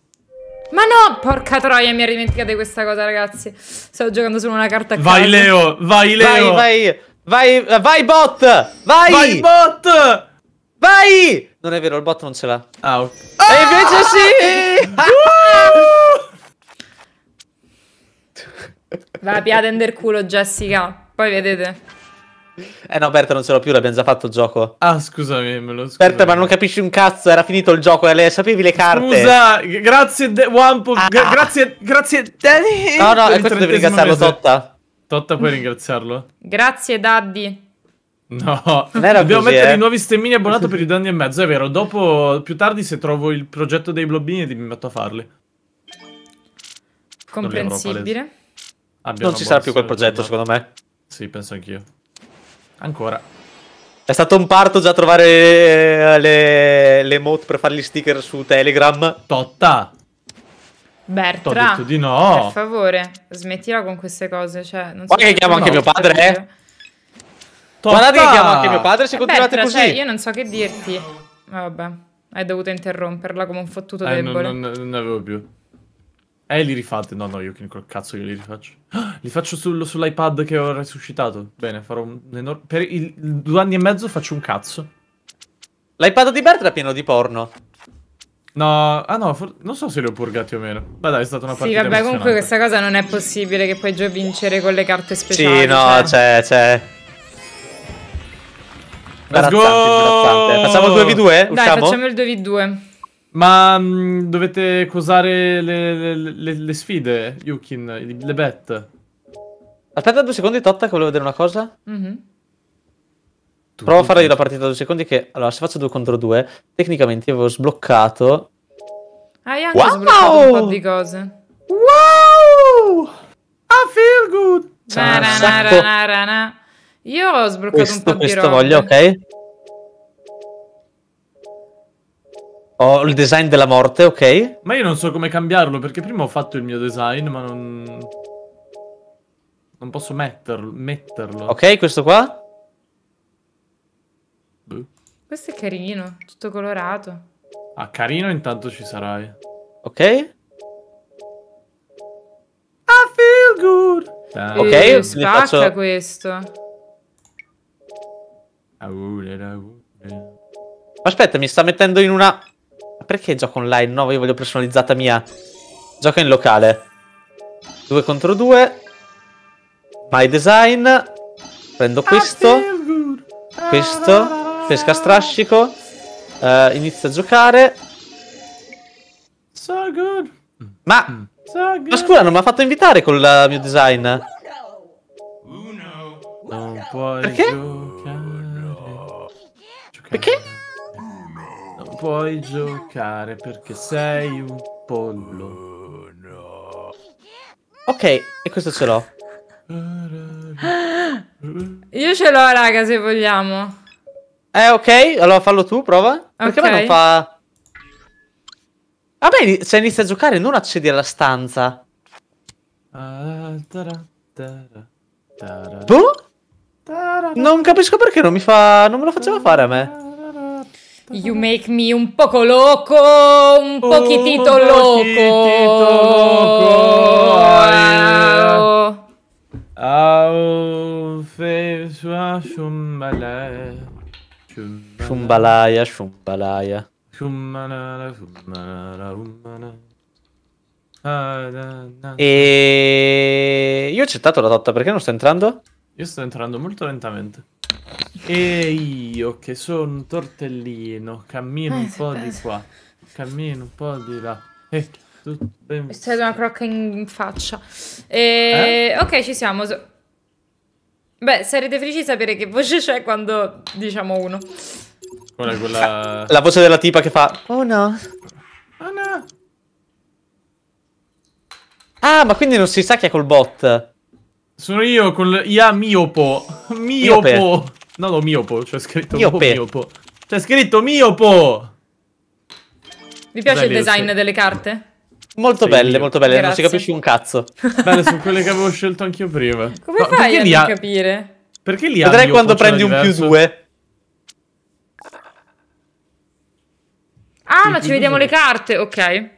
Ma no, porca troia, mi ero dimenticata di questa cosa, ragazzi. Stavo giocando solo una carta a Vai caso. Leo, vai Leo. Vai, vai. Vai, vai bot! Vai! Vai bot! Vai! Non è vero, il bot non ce l'ha. Ah, ok. E invece sì! Uh! Vai, piada in culo, Jessica. Poi vedete. Eh no, Berta, non ce l'ho più, l'abbiamo già fatto il gioco. Ah, scusami, me lo scuso. Berta, ma non capisci un cazzo, era finito il gioco, eh, le, sapevi le carte. Scusa, grazie, Wampo, ah. grazie, grazie... No, no, e eh, questo devi ringraziarlo, Totta. Totta puoi ringraziarlo? Grazie Daddy. No, dobbiamo così, mettere eh? i nuovi stemmini abbonato per i danni e mezzo, è vero. Dopo, più tardi, se trovo il progetto dei blobbini, mi metto a farli. Comprensibile. Non, non ci sarà più quel progetto, no. secondo me. Sì, penso anch'io. Ancora. È stato un parto già trovare eh, le, le emote per fare gli sticker su Telegram. Totta! Bertra, T'ho detto di no. per favore, smettila con queste cose. Cioè, non so cioè, eh. Guarda che chiamo anche mio padre, eh? Guardate che chiamo anche mio padre se continuate Bertra, così. Cioè, io non so che dirti. Vabbè, hai dovuto interromperla come un fottuto eh, debole. Non, non, non ne avevo più. Eh, li rifate. No, no, io che col cazzo io li rifaccio. Li faccio sul, sull'iPad che ho resuscitato. Bene, farò un enorme... Per il, due anni e mezzo faccio un cazzo. L'iPad di Bertra è pieno di porno. No, ah no, for- non so se li ho purgati o meno. Ma dai, è stata una partita. Sì, vabbè, comunque questa cosa non è possibile che puoi già vincere con le carte speciali. Sì, no, cioè. c'è, c'è. Let's imbarazzante, Facciamo il 2v2? Dai, Usciamo? facciamo il 2v2. Ma mh, mm, dovete cosare le, le, le, le sfide, Yukin, le bet. Aspetta due secondi, Totta, che volevo vedere una cosa. Mm-hmm. Provo a fare io la partita da due secondi che... Allora, se faccio 2 contro 2, tecnicamente avevo sbloccato hai anche wow! sbloccato un po' di cose. Wow! I feel good! Na, na, na, na, Io ho sbloccato questo, un po' questo di robe. voglio, ok? Ho il design della morte, ok? Ma io non so come cambiarlo, perché prima ho fatto il mio design, ma non... Non posso metterlo. metterlo. Ok, questo qua? Boh. Questo è carino, tutto colorato. Ah, carino, intanto ci sarai. Ok. I feel good. Dai. Ok, eh, mi faccio questo. Aspetta, mi sta mettendo in una perché gioco online? No, io voglio personalizzata mia. Gioca in locale. 2 contro 2. My design. Prendo questo. Questo. Pesca strascico. Uh, inizia a giocare. So good. ma... So ma scusa, non mi ha fatto invitare col uh, mio design. Uno. Non puoi Perché? giocare. giocare. Perché? Uno. Non puoi giocare perché sei un pollo. Uno. Ok, e questo ce l'ho. Io ce l'ho, raga, se vogliamo. Eh, ok, allora fallo tu, prova. Perché okay. me non fa... A me, se inizi a giocare, non accedi alla stanza. Uh, tara, Boh? Non capisco perché non mi fa... Non me lo faceva fare a me. You make me un poco loco, un oh, pochitito un loco. Pochitito loco. Au, au, fe, sua, Shumbalaya, shumbalaya. Shumbalaya, shumbalaya. Ah, e io ho accettato la totta perché non sto entrando? Io sto entrando molto lentamente. E io che sono un tortellino, cammino un po' di qua, cammino un po' di là. E tutto... Mi stai una crocca in faccia. E... Eh? Ok, ci siamo. Beh, sarete felici di sapere che voce c'è quando diciamo uno. Quella, quella... La voce della tipa che fa... Oh no. Oh no. Ah, ma quindi non si sa chi è col bot. Sono io col IA miopo. Miopo. miope. No, no, miopo. C'è scritto miope. miopo. C'è scritto miopo. Vi piace Dai, il design delle carte? Molto Sei belle, molto belle, Grazie. non si capisce un cazzo. Belle, sono quelle che avevo scelto anch'io prima. Come no, fai a non ha... capire? Perché li ha? Vedrai quando prendi diverso? un più due. Ah, ma ci vediamo le carte, ok.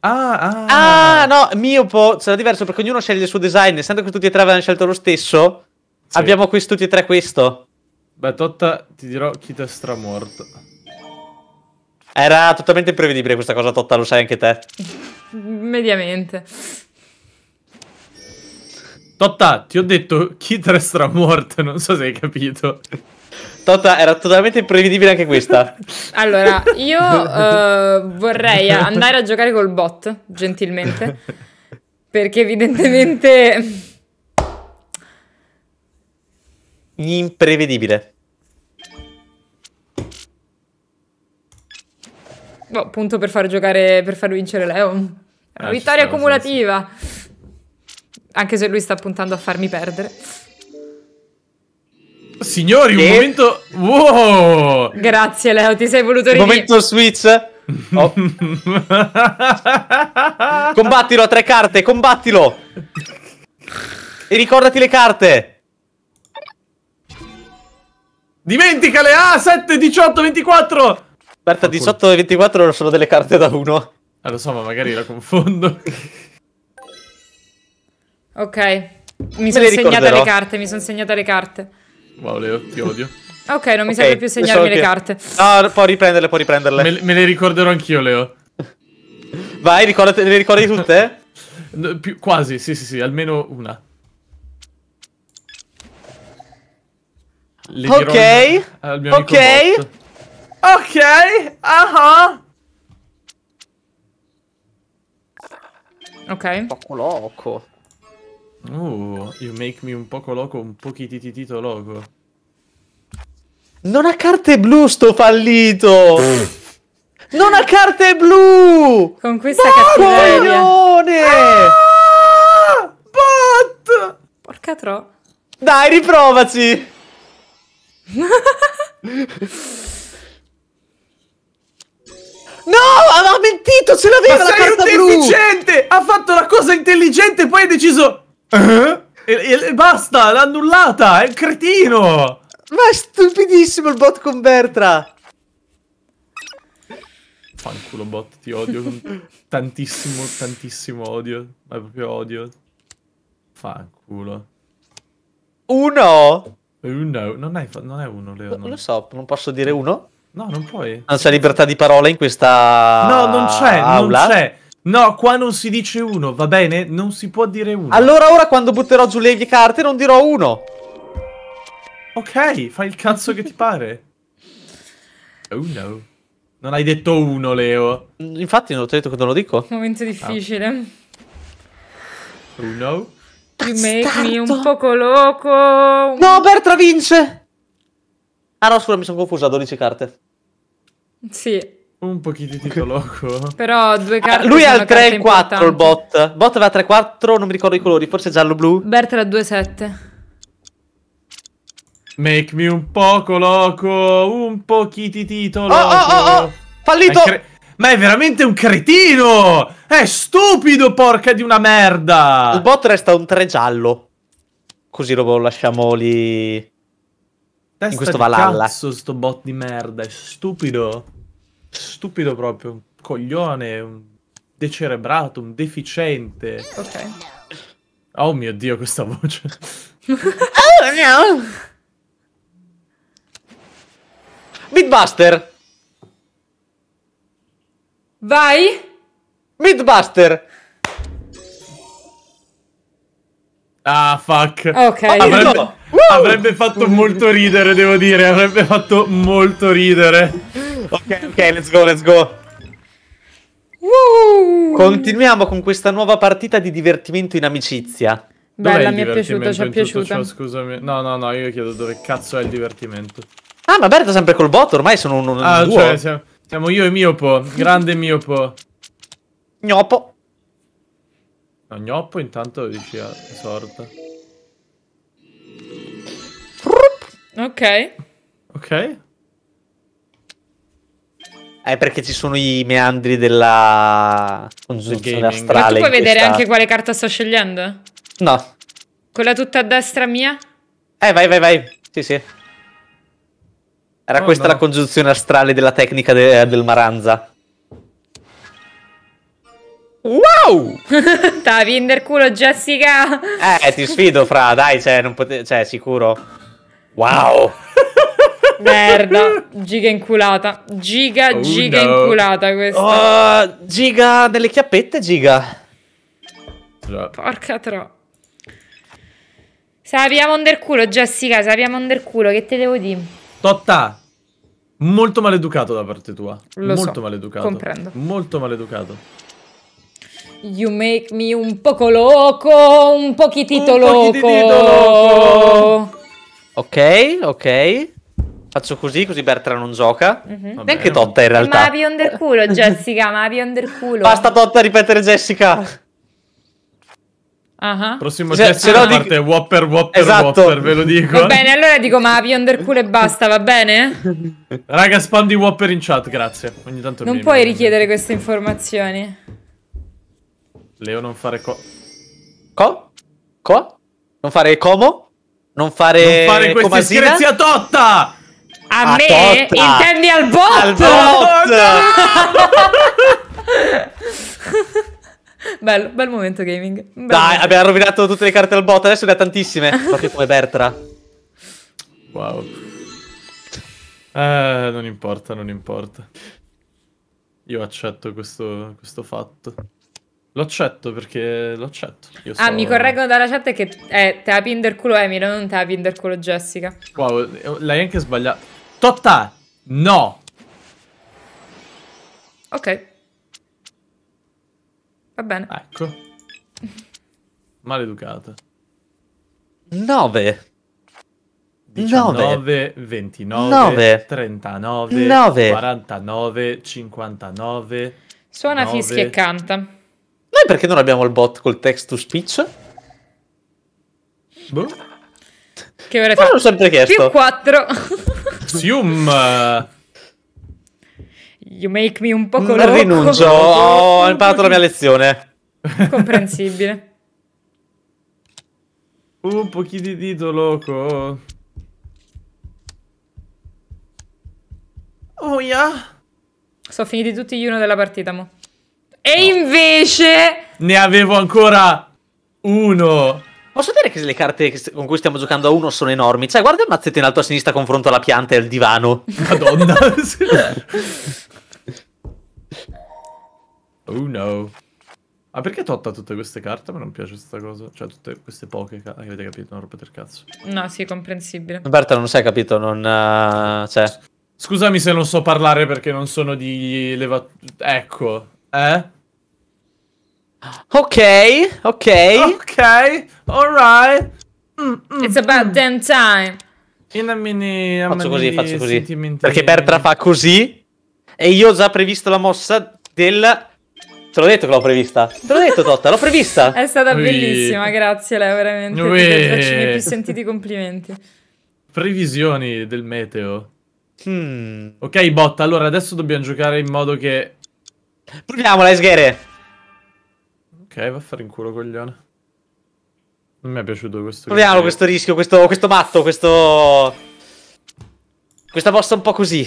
Ah, ah. ah no, Miopo sarà diverso perché ognuno sceglie il suo design. Essendo che tutti e tre avevano scelto lo stesso, sì. abbiamo questo, tutti e tre questo. Beh, Totta, ti dirò chi te stramorto. Era totalmente imprevedibile questa cosa, Totta, lo sai anche te. Mediamente. Totta, ti ho detto Kid sarà morto, non so se hai capito. Totta, era totalmente imprevedibile anche questa. allora, io uh, vorrei andare a giocare col bot, gentilmente, perché evidentemente... Imprevedibile. No, boh, punto per far giocare, per far vincere Leo. Ah, vittoria cumulativa. Senso. Anche se lui sta puntando a farmi perdere. Signori, un e... momento... Wow! Grazie Leo, ti sei voluto ridire. Momento switch. Oh. combattilo a tre carte, combattilo! E ricordati le carte! Dimentica le A, 7, 18, 24! Aspetta, 18 e 24 sono delle carte da 1. Ah, lo so, ma magari la confondo. Ok, mi sono segnata le carte, mi sono segnata le carte. Wow, Leo, ti odio. Ok, non mi okay, serve più segnarmi che... le carte. No, puoi riprenderle, puoi riprenderle. Me, me le ricorderò anch'io, Leo. Vai, ricordate, le ricordi tutte? no, più, quasi, sì, sì, sì, almeno una. Le ok, ok, ok, ah uh -huh. Ok. Poco loco. Uh, you make me un poco loco, un pochititito loco. Non ha carte blu sto fallito! non ha carte blu! Con questa cattiveria. Ah! Bot! Porca tro. Dai, riprovaci! No, aveva mentito, ce l'aveva ma la carta blu! Ma sei un deficiente! Ha fatto la cosa intelligente e poi ha deciso e, eh? e, basta, l'ha annullata, è un cretino! Ma è stupidissimo il bot con Bertra! Fanculo bot, ti odio con tantissimo, tantissimo odio. Ma proprio odio. Fanculo. Uno! Uno? Non, non è uno, Leo. Non lo so, non posso dire uno? No, non puoi. Non c'è libertà di parola in questa No, non c'è, non c'è. No, qua non si dice uno, va bene? Non si può dire uno. Allora ora quando butterò giù le mie carte non dirò uno. Ok, fai il cazzo che ti pare. Oh no. Non hai detto uno, Leo. Infatti non ho detto che te lo dico. Momento ah. difficile. Oh, oh no. You make me un poco loco. No, Bertra vince! Ah no, scusa, mi sono confusa, 12 carte. Sì. Un pochino tito loco. Però due ah, carte. Ah, lui ha il 3 e il 4 il bot. Bot aveva 3 e 4, non mi ricordo i colori, forse giallo-blu. Bertra ha 2 7. Make me un poco loco, un pochino tito loco. Oh, oh, oh, oh. fallito. È Ma è veramente un cretino! È stupido, porca di una merda! Il bot resta un 3 giallo. Così lo lasciamo lì. Testa in questo valhalla. Cazzo, sto bot di merda, è stupido stupido proprio, un coglione, un decerebrato, un deficiente. Ok. Oh mio Dio, questa voce. oh no! Midbuster! Vai! Midbuster! Ah, fuck. Ok. Avrebbe, no. avrebbe fatto molto ridere, devo dire. Avrebbe fatto molto ridere ok, ok, let's go, let's go. Woo! Continuiamo con questa nuova partita di divertimento in amicizia. Bella, mi è piaciuta, ci è piaciuta. Ciò, scusami. No, no, no, io chiedo dove cazzo è il divertimento. Ah, ma Berta sempre col bot, ormai sono un, un ah, duo. Cioè, siamo, siamo io e Miopo, grande Miopo. Gnopo. No, Gnopo intanto dici a ah, sorta. Ok. Ok. È eh, perché ci sono i meandri della congiunzione astrale. Ma puoi vedere questa... anche quale carta sto scegliendo? No. Quella tutta a destra mia? Eh, vai, vai, vai. Sì, sì. Era oh, questa no. la congiunzione astrale della tecnica de eh, del Maranza. Wow! Tavi in culo, Jessica! Eh, ti sfido, fra, dai, cioè, non pote- cioè, sicuro. Wow! Merda, giga inculata. Giga, oh giga no. inculata questa. Oh, giga delle chiappette, giga. Porca tro. Sapiamo under culo, Jessica, sapiamo under culo, che te devo dire? Totta. Molto maleducato da parte tua. Lo Molto so, maleducato. Comprendo. Molto maleducato. You make me un poco loco, un pochitito un loco. Pochitito loco. Ok, ok. Faccio così, così Bertrand non gioca. Mm-hmm. Vabbè, Neanche Dotta in realtà. Ma avi under culo, Jessica, ma avi under culo. Basta Totta ripetere Jessica. Uh-huh. Prossimo cioè, Jessica no, parte dico... Whopper, Whopper, esatto. Whopper, ve lo dico. Va bene, allora dico ma avi under culo e basta, va bene? Raga, spam di Whopper in chat, grazie. Ogni tanto non puoi richiedere queste informazioni. Leo, non fare co... Co? Co? Non fare como? Non fare... Non fare queste screzie a totta! A, a me? Totta. Intendi al bot? Al bot. Bello, bel momento gaming. Bel Dai, momento. abbiamo rovinato tutte le carte al bot, adesso ne ha tantissime, proprio come Bertra. Wow. Eh, non importa, non importa. Io accetto questo, questo fatto. Lo accetto perché lo accetto. Io ah, so... mi correggono dalla chat che eh, te la pinder culo Emily, non te la pinder culo Jessica. Wow, l'hai anche sbagliato. Totta! No! Ok. Va bene. Ecco. Maleducata. 9. 19, 29, 9, 39, 9. 49, 59. Suona 9. fischia e canta. Noi perché non abbiamo il bot col text to speech? Boh. Che ora fa? l'ho sempre chiesto. Più 4. Nexium. You make me un po' colorito. Rinuncio, ho imparato la mia lezione. Comprensibile. Un po' di dito, loco. Oh, yeah. Sono finiti tutti gli uno della partita, mo. E no. invece... Ne avevo ancora uno. Posso dire che le carte con cui stiamo giocando a uno sono enormi? Cioè, guarda il mazzetto in alto a sinistra confronto alla pianta e al divano. Madonna. oh no. Ma ah, perché Totta tutte queste carte? A me non piace questa cosa. Cioè, tutte queste poche carte. Avete capito? Non roba del cazzo. No, sì, comprensibile. Roberta, non sai capito, non... Uh, cioè... Scusami se non so parlare perché non sono di... Leva... Ecco. Eh? Ok, ok. Ok, alright. Mm, mm, It's about mm. damn time. In a mini, a faccio mini così, faccio così. Perché Bertra fa così. E io ho già previsto la mossa del... Te l'ho detto che l'ho prevista. Te l'ho detto, Totta, l'ho prevista. È stata Wee. bellissima, grazie Leo, veramente. Ti faccio i miei più sentiti complimenti. Previsioni del meteo. Hmm. Ok, botta, allora adesso dobbiamo giocare in modo che... Proviamo, Lesghere. Ok, va a fare in culo, coglione. Non mi è piaciuto questo. Proviamo rischio. questo rischio, questo, questo matto, questo. Questa mossa un po' così.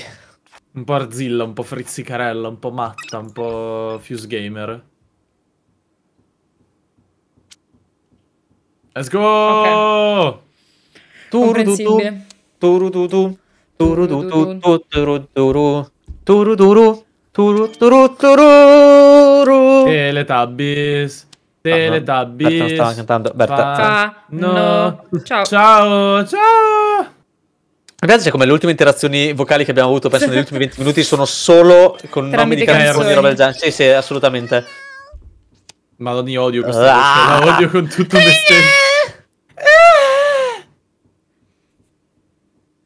Un po' arzilla, un po' frizzicarella, un po' matta, un po' fuse gamer. Let's go! Okay. Comprensibile. Turu tu tu. Turu tu tu. Turu tu tu. Turu tu tu. Turu tu tu. Turururu. Teletubbies. Ah, Teletubbies. Berta stava cantando. Berta. Fa, no. Ciao. Ciao. Ciao. Ragazzi, cioè, come le ultime interazioni vocali che abbiamo avuto, penso negli ultimi 20 minuti, sono solo con Tramite nomi di canzoni di roba Jan. genere. Sì, sì, assolutamente. Madonna, io odio questa ah. La odio con tutto me stesso.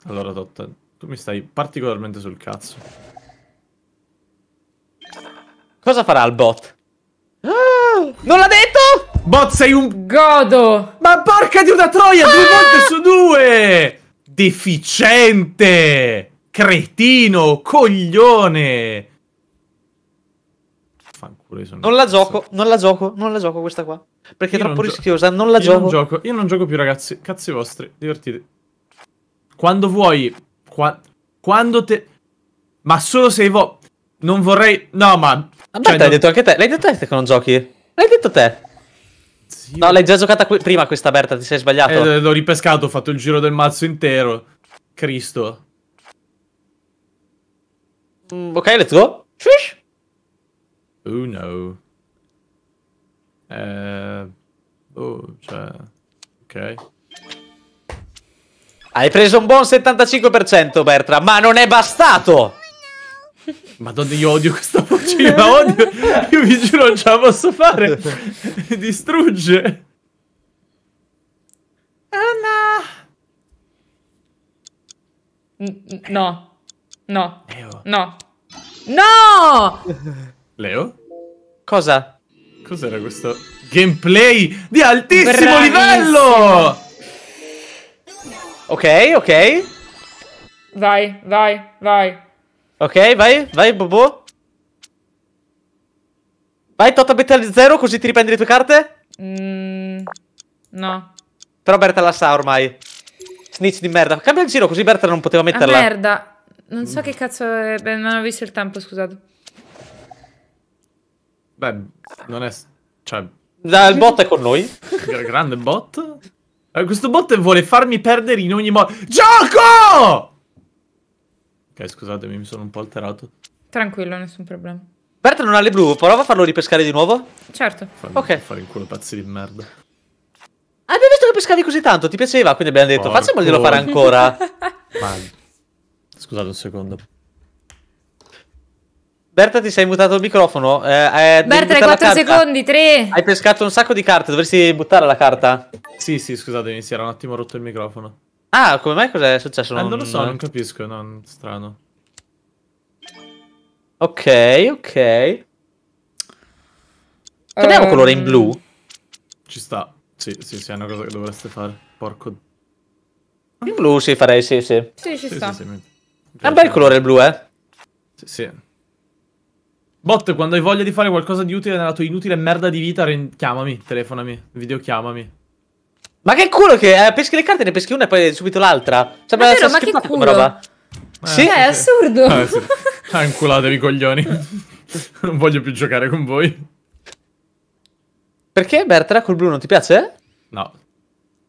Allora, Totta, tu mi stai particolarmente sul cazzo. Cosa farà il bot? Ah, non l'ha detto? Bot sei un... Godo! Ma porca di una troia! Ah! Due volte su due! Deficiente! Cretino! Coglione! Fanculo, sono non la cazzo. gioco, non la gioco, non la gioco questa qua. Perché io è troppo rischiosa, non la io gioco. Non gioco. Io non gioco più ragazzi, cazzi vostri, divertite. Quando vuoi... Qua... Quando te... Ma solo se vuoi... Non vorrei... No, ma ma cioè, l'hai non... detto anche te. L'hai detto te che non giochi? L'hai detto te. Sì, no, l'hai già giocata qui... prima questa Berta, ti sei sbagliato. Eh, l'ho ripescato, ho fatto il giro del mazzo intero. Cristo. Mm, ok, let's go. Shush. Oh no. Eh... Oh, cioè... Ok. Hai preso un buon 75%, Bertra, ma non è bastato! Madonna, io odio questo cioè, io odio. Io vi giuro, non ce la posso fare. Distrugge. Anna. No. No. Leo. No. No! Leo? Cosa? Cos'era questo gameplay di altissimo Bravissimo. livello? Ok, ok. Vai, vai, vai. Ok, vai, vai, Bobo. Vai, Tota, al zero così ti riprendi le tue carte? Mm, no. Però Berta la sa ormai. Snitch di merda. Cambia il giro così Berta non poteva ah, metterla. Ah, merda. Non so che cazzo... È... Beh, non ho visto il tempo, scusate. Beh, non è... Cioè... Da, il bot è con noi. Grande bot. Eh, questo bot vuole farmi perdere in ogni modo. Gioco! Ok, scusatemi, mi sono un po' alterato. Tranquillo, nessun problema. Bert non ha le blu, prova a farlo ripescare di nuovo. Certo. Farmi, ok. Fare in culo pazzi di merda. Abbiamo visto che pescavi così tanto, ti piaceva, quindi abbiamo detto Porco. facciamoglielo fare ancora. Ma... Scusate un secondo. Berta ti sei mutato il microfono. Eh, eh Berta, 4 secondi, 3. Hai pescato un sacco di carte, dovresti buttare la carta. Sì, sì, scusatemi, si era un attimo rotto il microfono. Ah, come mai cos'è successo? Eh, non, non, lo so, non capisco, no, strano. Ok, ok. Torniamo um... Ehm, colore in blu. Ci sta. Sì, sì, sì, è una cosa che dovreste fare. Porco. In blu sì, farei, sì, sì. Sì, ci sì, sta. Sì, sì, mi... È un bel colore il blu, eh. Sì, sì. Bot, quando hai voglia di fare qualcosa di utile nella tua inutile merda di vita, chiamami, telefonami, videochiamami. Ma che culo che eh, peschi le carte, ne peschi una e poi subito l'altra. Cioè, Sembra ma, vero, ma che culo. Roba. Eh, sì, cioè, è assurdo. Ah, sì. Anculatevi coglioni. non voglio più giocare con voi. Perché Bertra col blu non ti piace? No.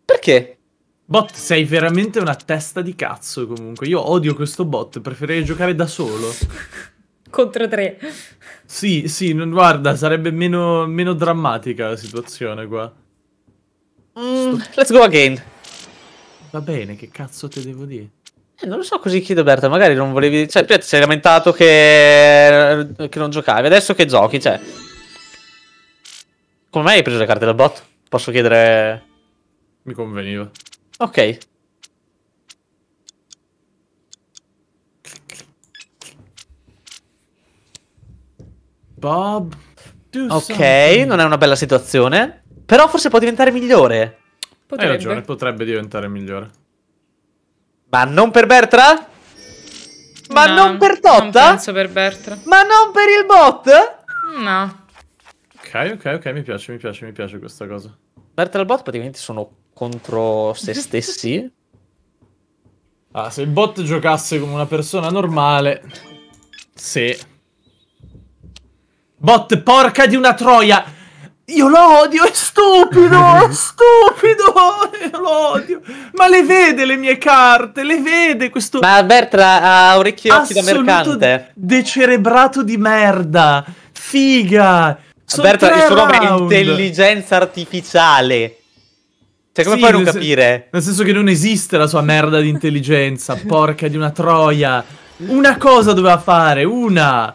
Perché? Bot, sei veramente una testa di cazzo comunque. Io odio questo bot, preferirei giocare da solo. Contro tre. Sì, sì, non, guarda, sarebbe meno, meno, drammatica la situazione qua. Mm, Let's go again. Va bene, che cazzo te devo dire? Eh, non lo so, così chiedo Berta, magari non volevi... Cioè, ti sei lamentato che... Eh, che non giocavi, adesso che giochi, cioè... Come mai hai preso le carte da bot? Posso chiedere... Mi conveniva. Ok. Bob... Ok, something. non è una bella situazione, però forse può diventare migliore. Potrebbe. Hai ragione, potrebbe diventare migliore. Ma non per Bertra? Ma no, non per Totta? Non penso per Bertra. Ma non per il bot? No. Ok, ok, ok, mi piace, mi piace, mi piace questa cosa. Bertra e il bot praticamente sono contro se stessi. ah, se il bot giocasse come una persona normale... Sì. Bot, porca di una troia! Io lo odio, è stupido, è stupido, lo odio. Ma le vede le mie carte, le vede questo... Ma Bertra ha orecchie e occhi da mercante. Decerebrato di merda, figa. Sono Bertra, il suo nome è intelligenza artificiale. Cioè, come sì, fai a non capire? nel senso che non esiste la sua merda di intelligenza, porca di una troia. Una cosa doveva fare, una.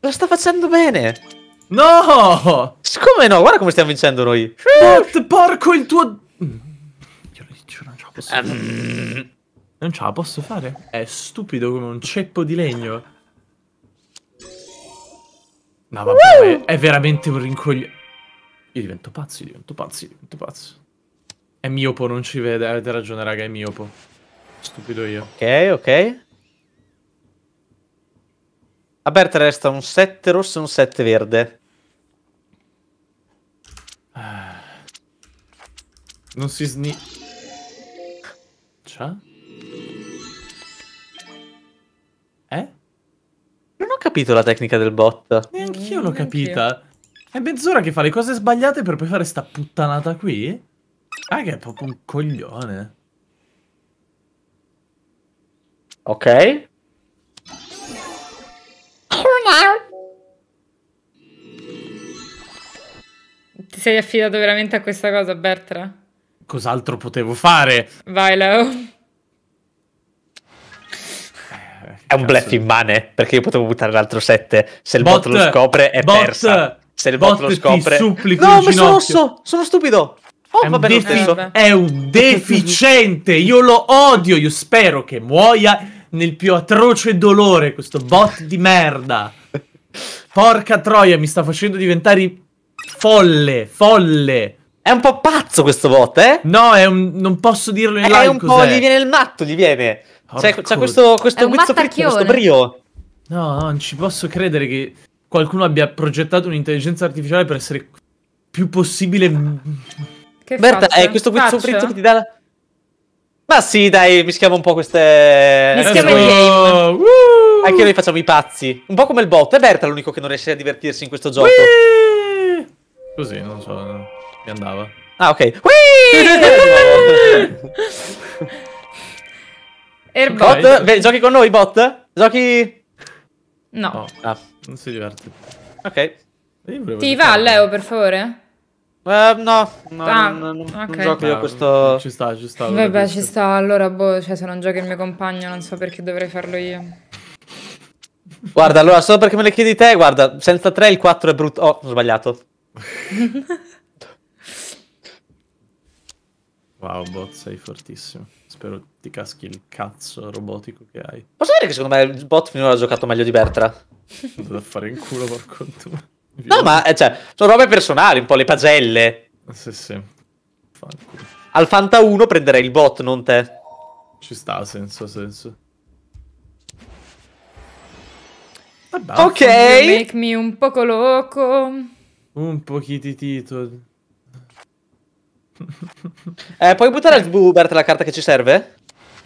Lo sta facendo bene. No! Come no? Guarda come stiamo vincendo noi. Bot, porco il tuo... Io non ce la posso ehm. fare. Non ce la posso fare. È stupido come un ceppo di legno. No, vabbè, è veramente un rincoglio... Io divento pazzo, io divento pazzo, io divento pazzo. È miopo, non ci vede. Avete ragione, raga, è miopo. Stupido io. Ok, ok. A Berta resta un 7 rosso e un 7 verde. Non si sni... Cioè? Eh? Non ho capito la tecnica del bot. Neanch'io l'ho mm, capita. È mezz'ora che fa le cose sbagliate per poi fare sta puttanata qui? Ah, che è proprio un coglione. Ok. Ti sei affidato veramente a questa cosa, Bertra? Cos'altro potevo fare? Vai, Leo. Eh, è un bluff immane, eh, perché io potevo buttare l'altro 7. Se il bot, bot, lo scopre, è bot, persa. Se il bot, bot lo scopre... Ti no, ma sono osso! Sono stupido! Oh, è, un vabbè, è un deficiente! Io lo odio! Io spero che muoia nel più atroce dolore questo bot di merda. Porca troia, mi sta facendo diventare folle, folle. È un po' pazzo questo bot, eh? No, è un, non posso dirlo in è live. È un cos'è. po', gli viene il matto, gli viene. c'è, c'è questo, questo guizzo fritto, questo brio. No, no, non ci posso credere che qualcuno abbia progettato un'intelligenza artificiale per essere più possibile... Che Berta, faccio? è eh, questo guizzo fritto che ti dà... La... Ma sì, dai, mischiamo un po' queste... Eh, mischiamo no, i game. Uh, Anche noi facciamo i pazzi. Un po' come il bot. È Berta l'unico che non riesce a divertirsi in questo gioco. Whee! Così, non so, mi andava. Ah, ok. Airbot. Bot, giochi con noi, bot? Giochi... No. no. Ah. Non si diverte. Ok. Ti va, Leo, per favore? Eh, no, no, ah, non, okay. non gioco io ah, questo. Ci sta, ci sta. Vabbè, ci sta. Allora, boh, cioè, se non gioca il mio compagno, non so perché dovrei farlo io. Guarda, allora, solo perché me le chiedi te, guarda, senza 3 il 4 è brutto. Oh, ho sbagliato. wow, bot, sei fortissimo. Spero ti caschi il cazzo robotico che hai. Posso dire che secondo me il bot finora ha giocato meglio di Bertra? Vado a fare in culo, porco tu. No, ma eh, cioè, sono robe personali, un po' le pagelle. Sì, sì. Fanculo. Al Fanta 1 prenderei il bot, non te. Ci sta, senso, senso. Vabbè, ok. Make me un poco loco. Un pochititito. eh, puoi buttare al eh. Bubert la carta che ci serve?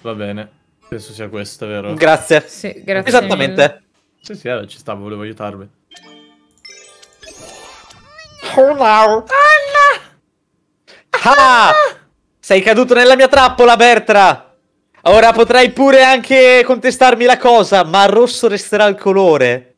Va bene. Penso sia questa, vero? Grazie. Sì, grazie. Esattamente. Mille. Sì, sì, ci stavo, volevo aiutarvi. Oh Anna! Ah! Sei caduto nella mia trappola, Bertra! Ora potrai pure anche contestarmi la cosa, ma il rosso resterà il colore.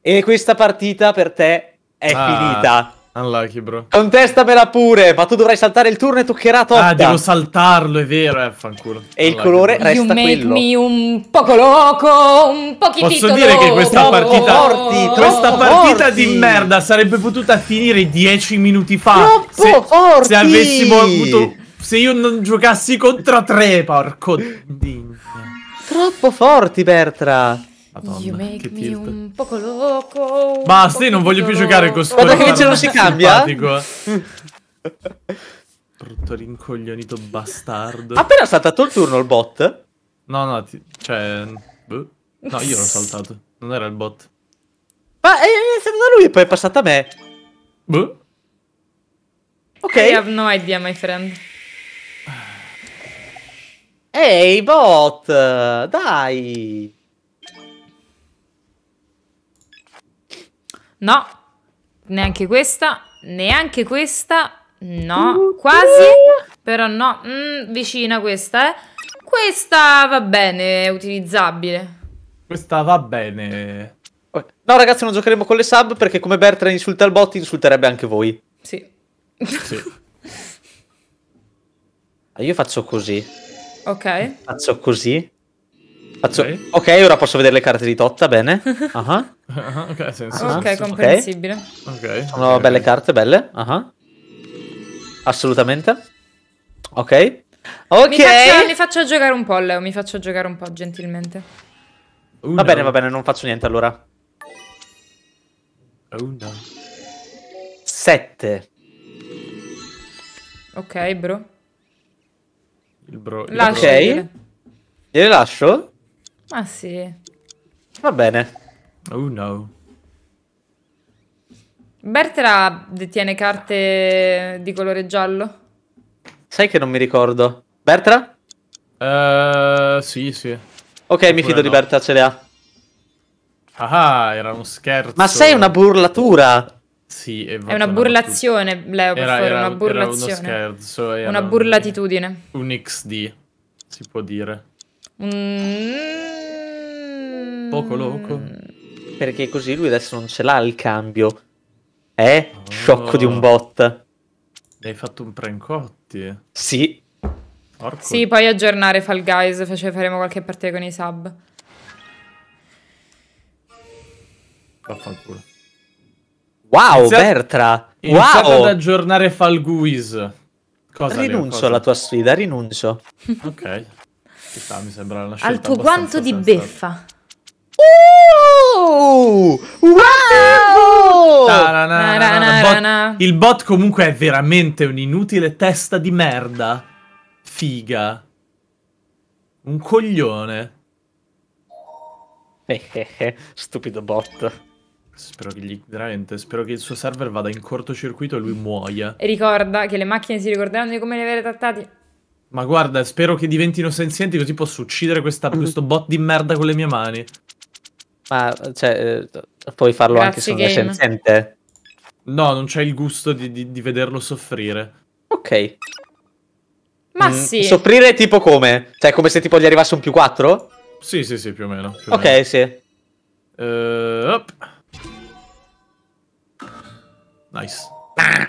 E questa partita per te è ah. finita. Unlucky, bro. Contestamela pure, ma tu dovrai saltare il turno e toccherà Totta. Ah, devo saltarlo, è vero, eh, fanculo. E il colore bro. resta you quello. You un poco loco, un pochitino Posso dire che questa partita... Forti, questa partita forti. di merda sarebbe potuta finire dieci minuti fa. Troppo se, forti! Se avessimo avuto... Se io non giocassi contro tre, porco... Troppo forti, Bertra. Madonna, you make me un poco loco. Basta, io non voglio più giocare con questo. Guarda che ce lo si cambia. Eh. Eh. Brutto rincoglionito bastardo. Appena saltato il turno il bot? No, no, cioè... Boh. No, io l'ho saltato. Non era il bot. Ma eh, è iniziato lui e poi è passata a me. Boh. Ok. I have no idea, my friend. Ehi, hey, bot! Dai! No, neanche questa, neanche questa, no, quasi, però no, mm, vicina questa, eh. Questa va bene, è utilizzabile. Questa va bene. No ragazzi, non giocheremo con le sub perché come Bertrand insulta il bot, insulterebbe anche voi. Sì. sì. Ah, io faccio così. Ok. Faccio così. Azzo- okay. ok, ora posso vedere le carte di Totta, bene. Uh-huh. Uh-huh, ok, senso. Uh-huh. okay comprensibile. Okay. Sono belle carte, belle. Assolutamente. Ok. Ok. Mi faccio, mi faccio, giocare un po', Leo, mi faccio giocare un po', gentilmente. Oh, no. va bene, va bene, non faccio niente allora. Oh no. 7. Ok, bro. Il bro. Il Lascio. Ok. Gliele lascio? Ah sì. Va bene. Oh no. Bertra detiene carte di colore giallo? Sai che non mi ricordo. Bertra? Uh, sì, sì. Ok, Oppure mi fido no. di Bertra, ce le ha. Ah, era uno scherzo. Ma sei una burlatura! Sì, è, è una burlazione, Leo, per era, favore, era, una burlazione. Era uno scherzo. Era una burlatitudine. Un, XD, si può dire. Mmm... Poco mm. loco? Perché così lui adesso non ce l'ha il cambio. Eh? Oh. Sciocco di un ah. bot. Ne hai fatto un prancotti? Eh. Sì. Porco. Sì, poi aggiornare Fall Guys, face, faremo qualche partita con i sub. Vaffanculo. Wow, Inizia... Bertra! Iniziato wow! ad aggiornare Falguis. Cosa rinuncio alla tua sfida, rinuncio. Ok. mi sembra una scelta Al tuo guanto di beffa. Wow! il bot comunque è veramente un'inutile testa di merda. Figa. Un coglione. Stupido bot. Spero che, gli, spero che il suo server vada in cortocircuito e lui muoia. E ricorda che le macchine si ricorderanno di come li avere trattati. Ma guarda, spero che diventino senzienti così posso uccidere questa, questo bot di merda con le mie mani. Ma cioè, eh, puoi farlo Grazie anche su game. recensente? No, non c'è il gusto di, di, di vederlo soffrire. Ok. Ma mm, sì. Soffrire tipo come? Cioè, come se tipo gli arrivasse un più 4? Sì, sì, sì, più o meno. Più ok, meno. sì. Uh, Nice. Ah.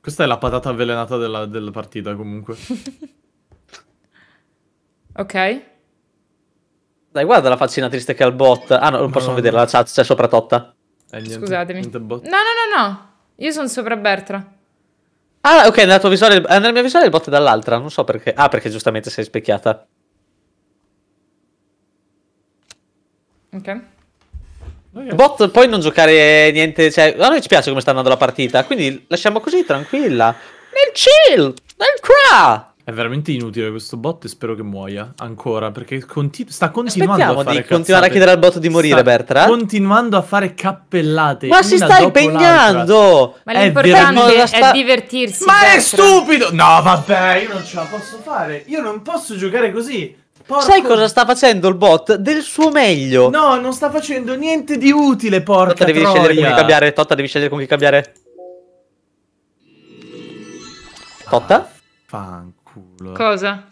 Questa è la patata avvelenata della, della partita, comunque. ok. Dai, guarda la faccina triste che ha il bot. Ah, no, non possono no, vedere la chat, c'è sopra Totta. Eh, niente, Scusatemi. Niente no, no, no, no. Io sono sopra Bertra. Ah, ok, nella, visuale, eh, nella mia visuale il bot è dall'altra, non so perché. Ah, perché giustamente sei specchiata. Ok. bot, poi non giocare niente, cioè, a noi ci piace come sta andando la partita, quindi lasciamo così, tranquilla. Nel chill, nel cra! È veramente inutile questo bot e spero che muoia ancora perché continu- sta continuando Aspettiamo a fare di continuare a chiedere al bot di morire, Bertra. Continuando a fare cappellate. Ma si sta impegnando! Ma l'importante è, sta... è divertirsi. Ma Bertra. è stupido! No, vabbè, io non ce la posso fare. Io non posso giocare così. Porco. Sai cosa sta facendo il bot? Del suo meglio. No, non sta facendo niente di utile, porca Totta devi troia. scegliere con chi cambiare. Totta devi scegliere con chi cambiare. Totta? Ah, funk culo. Cosa?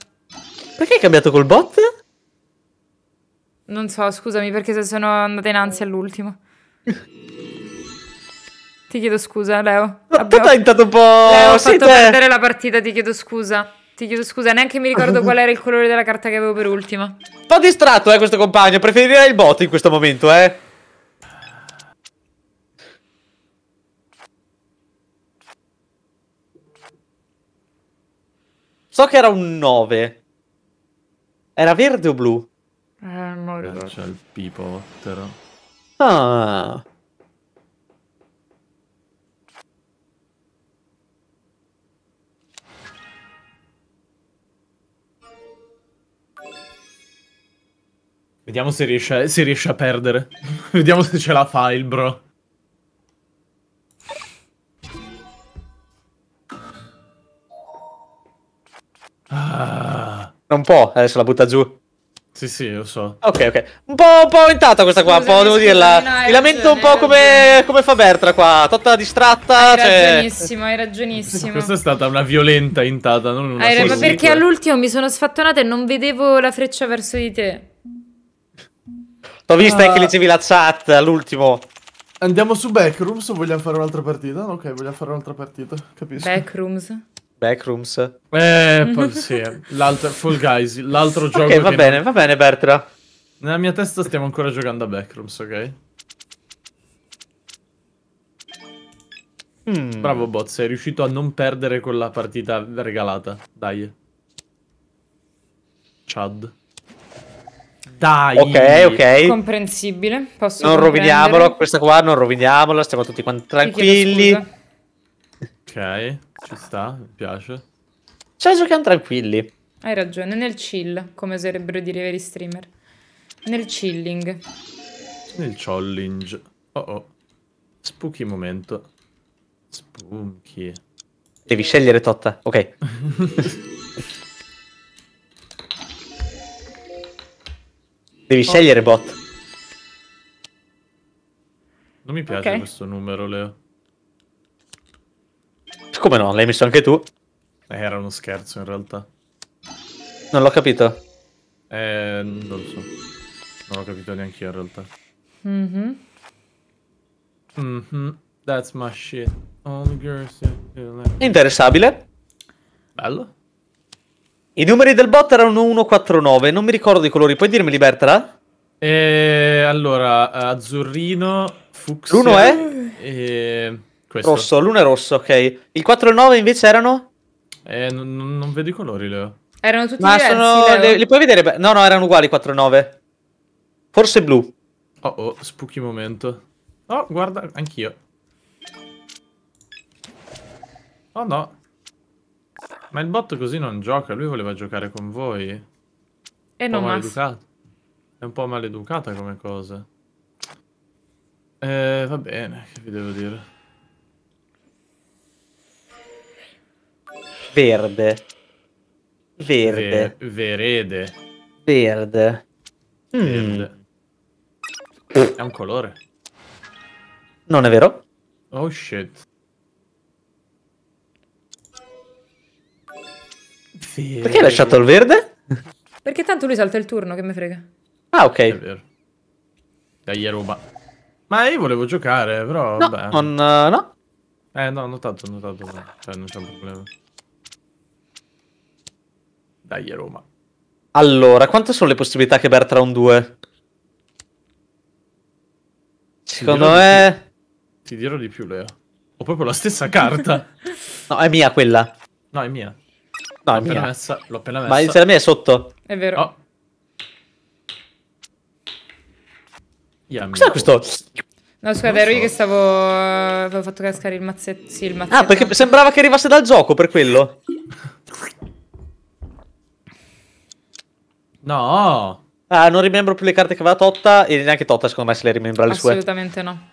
Perché hai cambiato col bot? Non so, scusami perché se sono andata innanzi all'ultimo. ti chiedo scusa, Leo. Ma tu hai intanto un po'... Leo, ho fatto te. perdere la partita, ti chiedo scusa. Ti chiedo scusa, neanche mi ricordo qual era il colore della carta che avevo per ultima. Un po' distratto, eh, questo compagno. Preferirei il bot in questo momento, eh. So che era un 9. Era verde o blu? Eh, non ricordo. Eh, c'è il pipotter. Ah. Vediamo se riesce, se riesce a perdere. Vediamo se ce la fa il bro. Ah. Non può, adesso la butta giù. Sì, sì, lo so. Ok, ok. Un po', un po aumentata questa qua, un po', devo dirla. Mi lamento un po' come, come, fa Bertra qua. Totta distratta. Hai cioè... ragionissimo, hai ragionissimo. Questa è stata una violenta intata, non una Hai Ma perché all'ultimo mi sono sfattonata e non vedevo la freccia verso di te. T'ho vista ah. anche eh, leggevi la chat all'ultimo. Andiamo su Backrooms o vogliamo fare un'altra partita? Ok, vogliamo fare un'altra partita, capisco. Backrooms? Backrooms. Eh, mhm. poi, sì, l'altro, Fall Guys, l'altro gioco. Ok, va bene, non... va bene Bertra. Nella mia testa stiamo ancora giocando a Backrooms, ok? Mm. Bravo Bot, sei riuscito a non perdere quella partita regalata. Dai. Chad. Dai. Ok, ok. Comprensibile. Posso non rovidiamolo, questa qua non roviniamola, stiamo tutti quanti tranquilli. Ok, ci sta, mi piace. Cioè, giochiamo tranquilli. Hai ragione, nel chill, come oserebbero dire i veri streamer. Nel chilling. Nel challenge. Oh oh. Spooky momento. Spooky. Devi scegliere Totta, ok. Devi oh. scegliere bot. Non mi piace okay. questo numero, Leo. Come no? L'hai messo anche tu? Eh, era uno scherzo in realtà. Non l'ho capito. Eh, non lo so. Non l'ho capito neanche io in realtà. Mm-hmm. Mm-hmm. That's my shit. Interessabile. Bello. I numeri del bot erano 149, non mi ricordo i colori, puoi dirmi, Bertala? Eh, allora, azzurrino, fucsia... L'uno è? E... Questo. Rosso, l'uno è rosso, ok. Il 4 e il 9 invece erano? Eh, non, non vedo i colori, Leo. Erano tutti Ma diversi, sono... Le, li puoi vedere? No, no, erano uguali 4 e 9. Forse blu. Oh, oh, spooky momento. Oh, guarda, anch'io. Oh no. Ma il bot così non gioca, lui voleva giocare con voi. E non maleducato. È un po' maleducata come cosa. Eh, va bene, che vi devo dire. Verde. Verde. Ver verede. Verde. Verde. Mm. È un colore. Non è vero? Oh shit. Verde. Perché hai lasciato il verde? Perché tanto lui salta il turno, che me frega. Ah, ok. È vero. Dai, ruba. Ma io volevo giocare, però... No, vabbè. non... Uh, no. Eh, no, notato, notato. Cioè, non c'è un problema. Dai a Roma. Allora, quante sono le possibilità che Bertrand 2? Secondo me... Ti dirò di più, Leo. Ho proprio la stessa carta. no, è mia quella. No, è mia. No, è mia. Messa, l'ho appena messa. Ma se la mia è sotto. È vero. Oh. Yeah, Cos'è questo? No, scusa, ero so. io che stavo... Avevo fatto cascare il mazzetto. Sì, il ah, mazzetto. Ah, perché sembrava che arrivasse dal gioco, per quello. No. Ah, non rimembro più le carte che aveva Totta e neanche Totta secondo me se le rimembra le sue. Assolutamente no.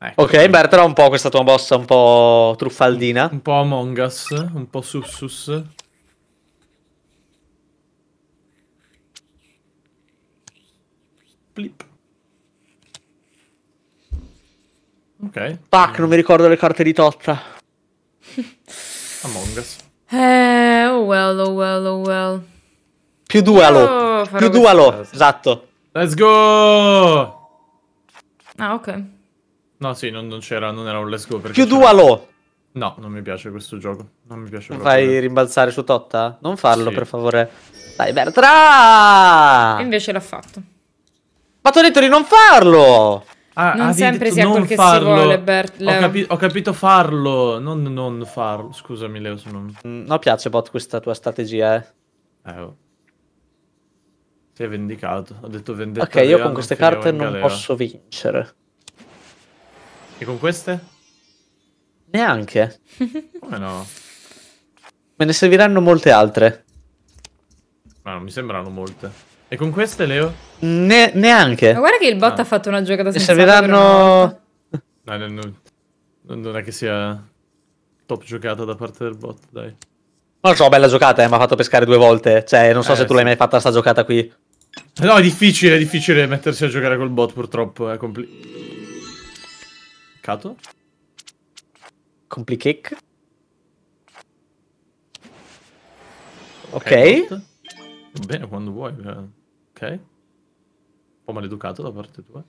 Ecco. Ok, Bertera un po' questa tua bossa un po' truffaldina. Un po' Among Us, un po' Sussus. Plip. Ok. Pac, non mi ricordo le carte di Totta. Among Us. Eh, oh well, oh well, oh well. Più dualo. Oh, più dualo, esatto. Let's go! Ah, ok. No, sì, non, non c'era, non era un let's go. Più dualo! No, non mi piace questo gioco. Non mi piace non fai rimbalzare su Totta? Non farlo, sì. per favore. Dai, Bertra! invece l'ha fatto. Ma ti ho detto di non farlo! Ah, non sempre detto, sia quel che si vuole, Bert. Ho, capi- ho, capito farlo, non, non farlo. Scusami, Leo. Non... Mm, no, piace, Bot, questa tua strategia, eh. eh oh. Si è vendicato. Ho detto vendetta. Ok, io con queste carte non galera. posso vincere. E con queste? Neanche. Come no? Me ne serviranno molte altre. Ma non mi sembrano molte. E con queste, Leo? Ne- neanche. Ma guarda che il bot no. Ah. ha fatto una giocata senza. serviranno. No, no, no, non è che sia top giocata da parte del bot, dai. Non lo so, bella giocata, eh, mi ha fatto pescare due volte. Cioè, non so eh, se tu sì. l'hai mai fatta sta giocata qui. No, è difficile, è difficile mettersi a giocare col bot, purtroppo. È compli... Cato? Complicake? Ok. okay bot. Bene, quando vuoi. Però. Eh. Ok. Un po' maleducato da parte tua.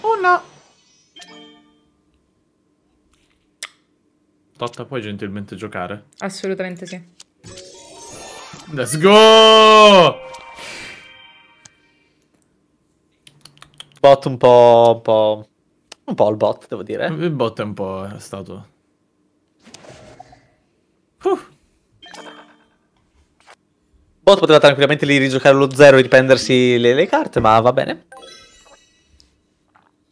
Oh no! Totta, puoi gentilmente giocare? Assolutamente sì. Let's go! Bot un po', un po'... Un po' il bot, devo dire. Il bot è un po' è stato... Uh. Bot poteva tranquillamente lì rigiocare lo zero e riprendersi le, le carte, ma va bene.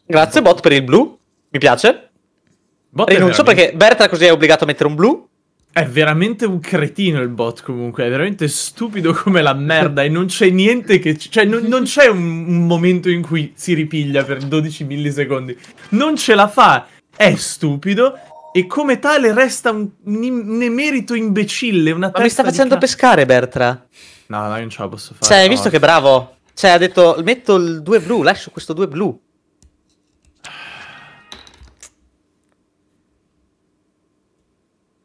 Grazie Bot per il blu, mi piace. Bot Rinuncio veramente... perché Bertra così è obbligato a mettere un blu. È veramente un cretino il bot comunque, è veramente stupido come la merda e non c'è niente che... Cioè non, non c'è un, un momento in cui si ripiglia per 12 millisecondi. Non ce la fa! È stupido, e come tale resta un, un emerito imbecille. Una Ma mi sta facendo pescare Bertra. No, no, io non ce la posso fare. Cioè, hai no. visto che bravo? Cioè, ha detto, metto il 2 blu, lascio questo 2 blu.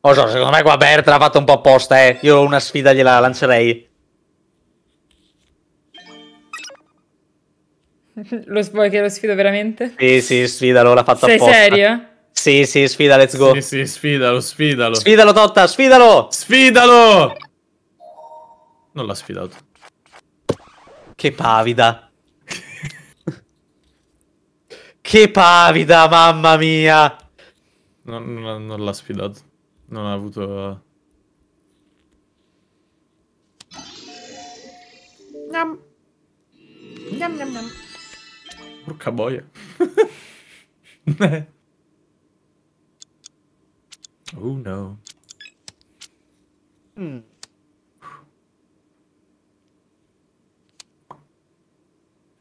Oh, so, secondo me qua Bertra ha fatto un po' apposta, eh. Io una sfida gliela lancerei. lo vuoi che lo sfido veramente? Sì, sì, sfidalo, l'ha fatta Sei apposta. Sei serio? Sì, sì, sfida, let's go. Sì, sì, sfidalo, sfidalo. Sfidalo, Totta, sfidalo! Sfidalo! Non l'ha sfidato. Che pavida. che pavida, mamma mia! Non, non, non l'ha sfidato. Non ha avuto... Eh. Nam. Nam nam nam. Porca boia. Oh no. Hmm.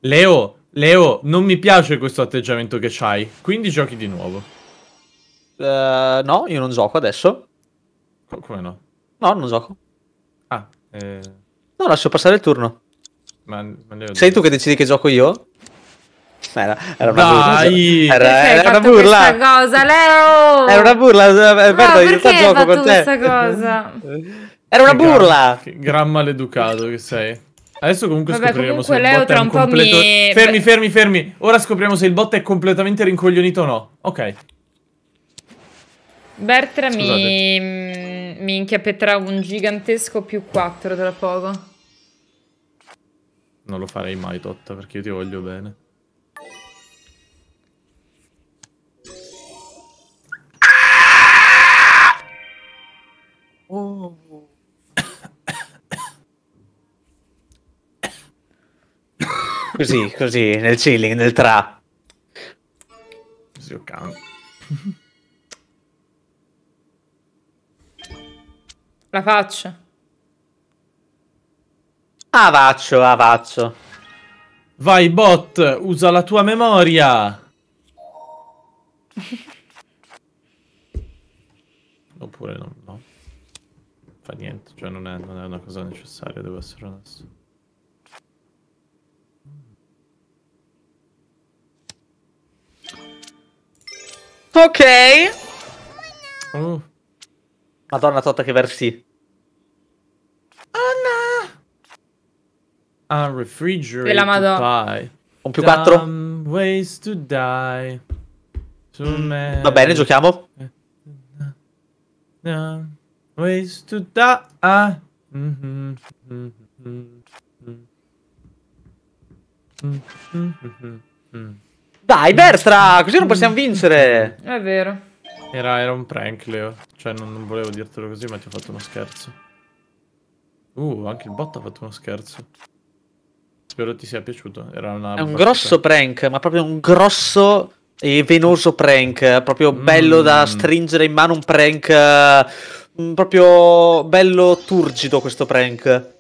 Leo, Leo, non mi piace questo atteggiamento che c'hai, quindi giochi di nuovo. Uh, no, io non gioco adesso. Come no? No, non gioco. Ah, eh... No, lascio passare il turno. Ma, ma Sei tu che decidi che gioco io? Era, era una Dai, burla. Era, era una burla. Cosa, Leo? Era una burla. Perdo, eh, no, eh, perché gioco con te. cosa? Era una che burla. Gran, gran maleducato che sei. Adesso comunque Vabbè, scopriremo comunque se il bot è un completo... Mi... Fermi, fermi, fermi. Ora scopriamo se il bot è completamente rincoglionito o no. Ok. Bertra Scusate. mi... mi inchiapetterà un gigantesco più 4 tra poco. Non lo farei mai, Totta, perché io ti voglio bene. Così, così, nel chilling, nel tra. Zio ho La faccio. Avaccio, avaccio. Vai bot, usa la tua memoria. Oppure no, no. Fa niente, cioè non è, non è una cosa necessaria, devo essere onesto. Ok. Mm. Madonna Totta che versi. no. Un refrigerator. la Madonna. Un più 4. Ways to die. To mm. Va bene, giochiamo. Ways to die. Mm -hmm. Mm -hmm. Mm -hmm. Mm -hmm. Dai, Berstra, così non possiamo mm. vincere. È vero. Era, era un prank, Leo. Cioè, non, non, volevo dirtelo così, ma ti ho fatto uno scherzo. Uh, anche il bot ha fatto uno scherzo. Spero ti sia piaciuto. Era una È un grosso prank, ma proprio un grosso e venoso prank. Proprio mm. bello da mm. stringere in mano un prank. Uh, proprio bello turgido questo prank.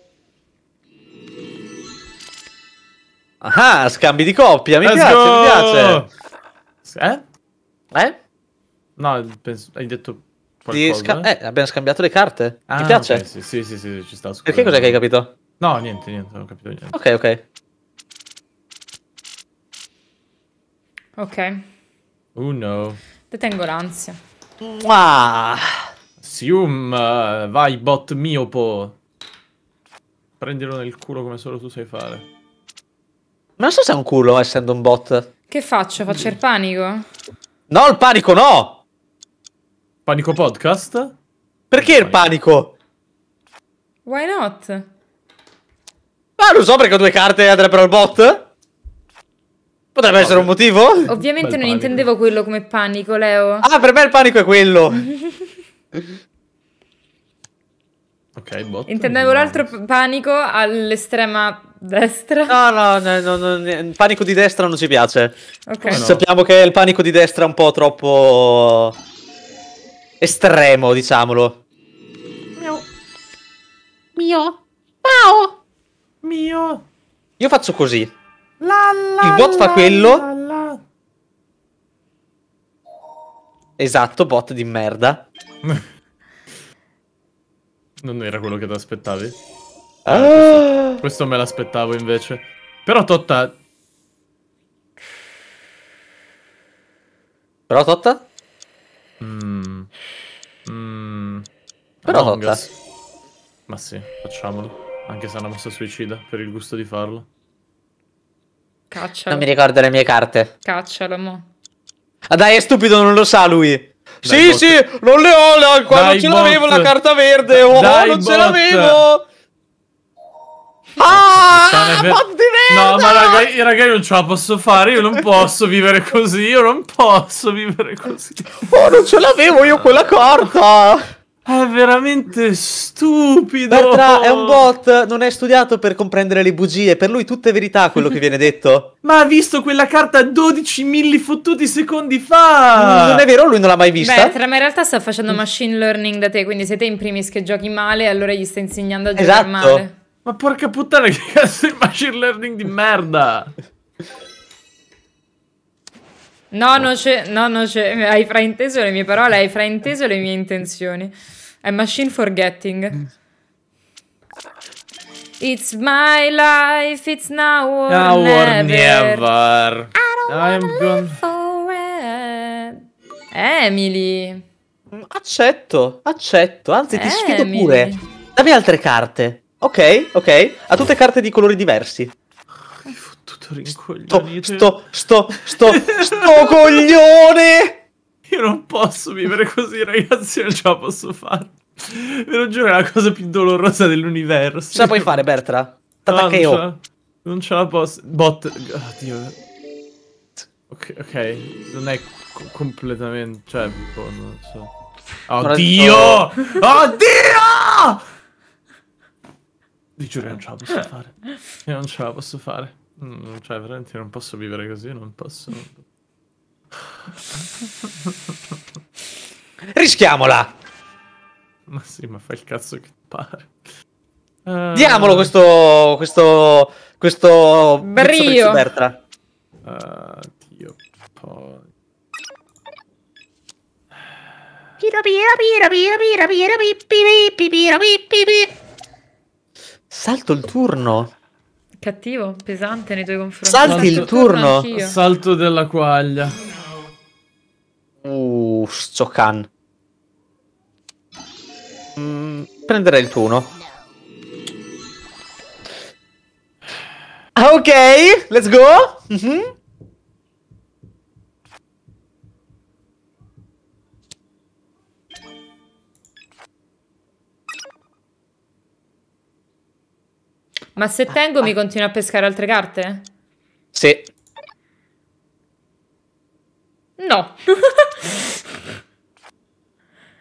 Ah, scambi di coppia, mi Let's piace, go! mi piace. Eh? Eh? No, penso, hai detto qualcosa. Sca- eh, abbiamo scambiato le carte. Ah, mi piace? Okay, sì, sì, sì, sì, ci sta. Perché cos'è che hai capito? No, niente, niente, non ho capito niente. Ok, ok. Ok. Oh no. Detengo l'ansia. Mua! Sium, vai bot miopo. Prendilo nel culo come solo tu sai fare. Ma non so se è un culo essendo un bot. Che faccio? Faccio il panico? No, il panico no! Panico podcast? Perché il panico? Why not? Ah, lo so perché ho due carte e andrebbero al bot. Potrebbe essere un motivo? Ovviamente non panico. intendevo quello come panico, Leo. Ah, per me il panico è quello. ok, bot. Intendevo l'altro panico all'estrema destra? No, no, no, no, il panico di destra non ci piace. Okay. Sappiamo che il panico di destra è un po' troppo estremo, diciamolo. Mio. Mio. Pao. Mio. Io faccio così. La, la, il bot fa quello. La, esatto, bot di merda. non era quello che ti aspettavi? Ah, ah questo, questo me l'aspettavo invece. Però Totta... Però Totta? Mm. Mm. Però Among Totta. Us. Ma sì, facciamolo. Anche se è una mossa suicida, per il gusto di farlo. Caccialo. Non mi ricordo le mie carte. Caccialo, mo. Ah dai, è stupido, non lo sa lui. Dai, sì, bot. sì, non le ho, la, non ce l'avevo la carta verde, oh, dai, non bot. ce l'avevo. Ah, di cioè, merda! No, ma raga, raga, io non ce la posso fare. Io non posso vivere così. Io non posso vivere così. Oh, non ce l'avevo io quella carta. È veramente stupido. Bertra è un bot, non è studiato per comprendere le bugie. Per lui tutto è verità quello che viene detto. Ma ha visto quella carta 12 milli fottuti secondi fa! Mm, non è vero, lui non l'ha mai vista. Bertra, ma in realtà sta facendo machine learning da te, quindi se te in primis che giochi male, allora gli stai insegnando a giocare esatto. male. Ma porca puttana, che cazzo di machine learning di merda! No, non c'è, no, non c'è. Hai frainteso le mie parole, hai frainteso le mie intenzioni. È machine forgetting. It's my life, it's now or, now never. Or never. I don't gone... forever. Eh, Emily. Mm, accetto, accetto. Anzi, ti eh, Emily. sfido pure. Dammi altre carte. Ok, ok. Ha tutte carte di colori diversi. Hai fottuto rincoglione. Sto, sto, sto, sto, sto coglione! Io non posso vivere così, ragazzi, non ce la posso fare. Ve lo giuro, è la cosa più dolorosa dell'universo. Ce la puoi fare, Bertra? T'attaccheo. No, non, ce la posso. Bot. Oddio. Ok, ok. Non è completamente. Cioè, tipo, boh, non so. Oddio! Oddio! Vi giuro che non ce la posso fare. Io non ce la posso fare. Mm, cioè, veramente non posso vivere così, non posso. Rischiamola! Ma sì, ma fai il cazzo che pare. Uh... Diamolo questo... questo... questo... Brio! Bertra. Uh, eh, Dio, poi... Piro piro piro piro piro piro piro piro piro piro piro Salto il turno. Cattivo, pesante nei tuoi confronti. Salti il turno. turno Salto della quaglia. Uh, Sokan. Mm, prenderei il turno. Ah, ok, let's go. Mm -hmm. Ma se ah, tengo mi ah. continua a pescare altre carte? Sì. No.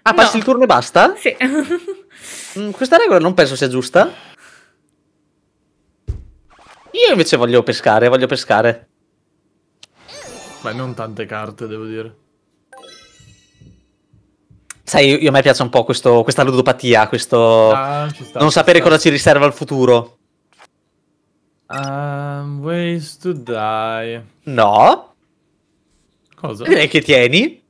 ah, passi no. il turno e basta? Sì. Mm, questa regola non penso sia giusta. Io invece voglio pescare, voglio pescare. Beh, non tante carte, devo dire. Sai, io, io a me piace un po' questo, questa ludopatia, questo ah, sta, non sapere sta. cosa ci riserva il futuro. Um, ways to die. No. Cosa? Direi che tieni.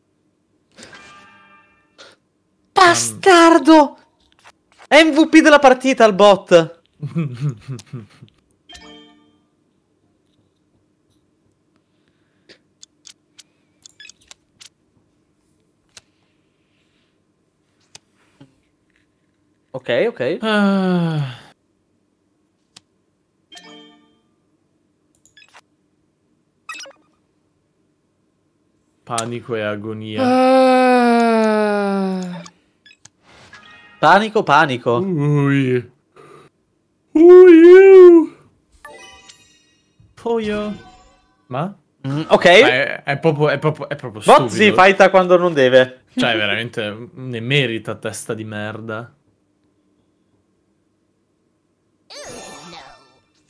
Bastardo! Um. MVP della partita al bot. ok, ok. Uh. Panico e agonia. Ah. Panico, panico. Ui. Ui. Poio. Ma? Mm, ok. Ma è, è, proprio, è proprio, è proprio Bozzi stupido. fighta quando non deve. Cioè, veramente, ne merita testa di merda.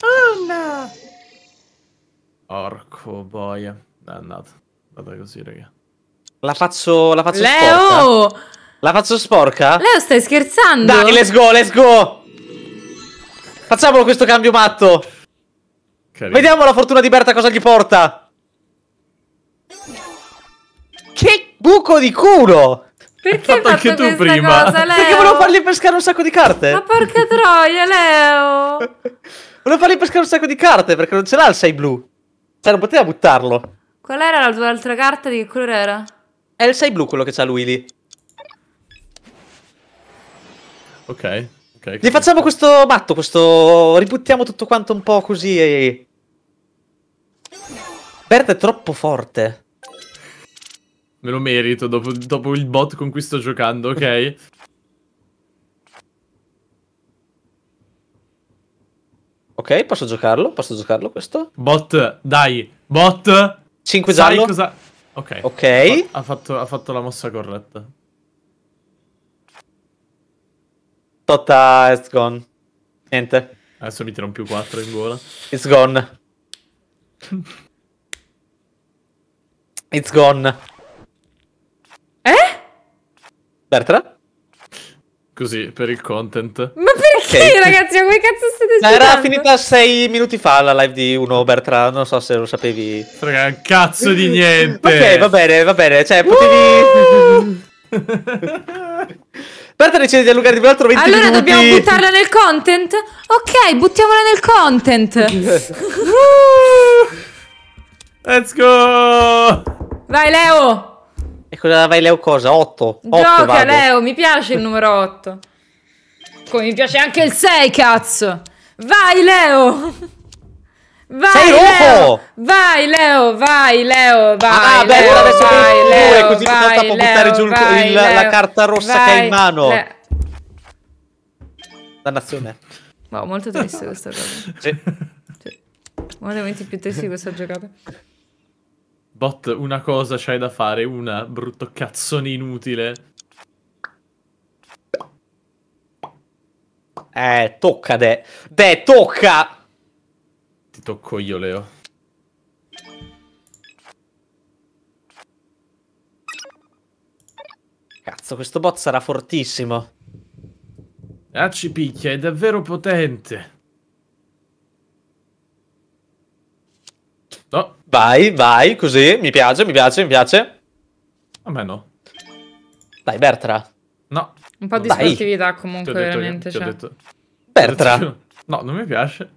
Oh no! Orco boia. Dannato. Vada così, raga. La faccio, la faccio Leo! sporca. La faccio sporca? Leo, stai scherzando? Dai, let's go, let's go! Facciamolo questo cambio matto! Carino. Vediamo la fortuna di Berta cosa gli porta! Che buco di culo! Perché hai fatto, fatto anche tu prima? Cosa, Perché volevo fargli pescare un sacco di carte. Ma porca troia, Leo! volevo fargli pescare un sacco di carte perché non ce l'ha il 6 blu. Cioè, non poteva buttarlo. Qual era la tua altra carta? Di che colore era? È il 6 blu quello che c'ha lui lì. Ok. okay Gli facciamo questo matto, questo... Ributtiamo tutto quanto un po' così e... Berta è troppo forte. Me lo merito dopo, dopo il bot con cui sto giocando, ok? ok, posso giocarlo? Posso giocarlo questo? Bot, dai! Bot! 5 giallo. Cosa... Ok. okay. Ha, fatto, ha, fatto, la mossa corretta. Totta, it's gone. Niente. Adesso mi tira un più 4 in gola. It's gone. it's gone. Eh? Bertra? Così, per il content. Ma perché, okay. ragazzi? Ma come cazzo state giocando? Era finita sei minuti fa la live di uno Bertrand, non so se lo sapevi. Raga, un cazzo di niente! ok, va bene, va bene, cioè, potevi... Bertrand decide di allungarti un altro 20 allora minuti. Allora dobbiamo buttarla nel content? Ok, buttiamola nel content! Uh. Let's go! Vai, Leo! E cosa vai Leo cosa? 8? Gioca 8 Leo, mi piace il numero 8. Come mi piace anche il 6, cazzo. Vai Leo! Vai Sei Leo! Rojo! Vai Leo, vai Leo, vai ah, beh, Leo, adesso vai Leo, così vai, può Leo, buttare giù vai, il, Leo, la carta rossa vai, che ha in mano. Le... Dannazione. Wow, boh, molto triste questa cosa. sì. Cioè, uno dei momenti più tristi di questa giocata. Bot, una cosa c'hai da fare, una, brutto cazzone inutile. Eh, tocca, De. De, tocca! Ti tocco io, Leo. Cazzo, questo bot sarà fortissimo. Ah, ci picchia, è davvero potente. No. Vai, vai, così. Mi piace, mi piace, mi piace. A me no. Dai, Bertra. No. Un po' di Dai. sportività comunque, detto, veramente. Cioè. Detto... Bertra. No, non mi piace.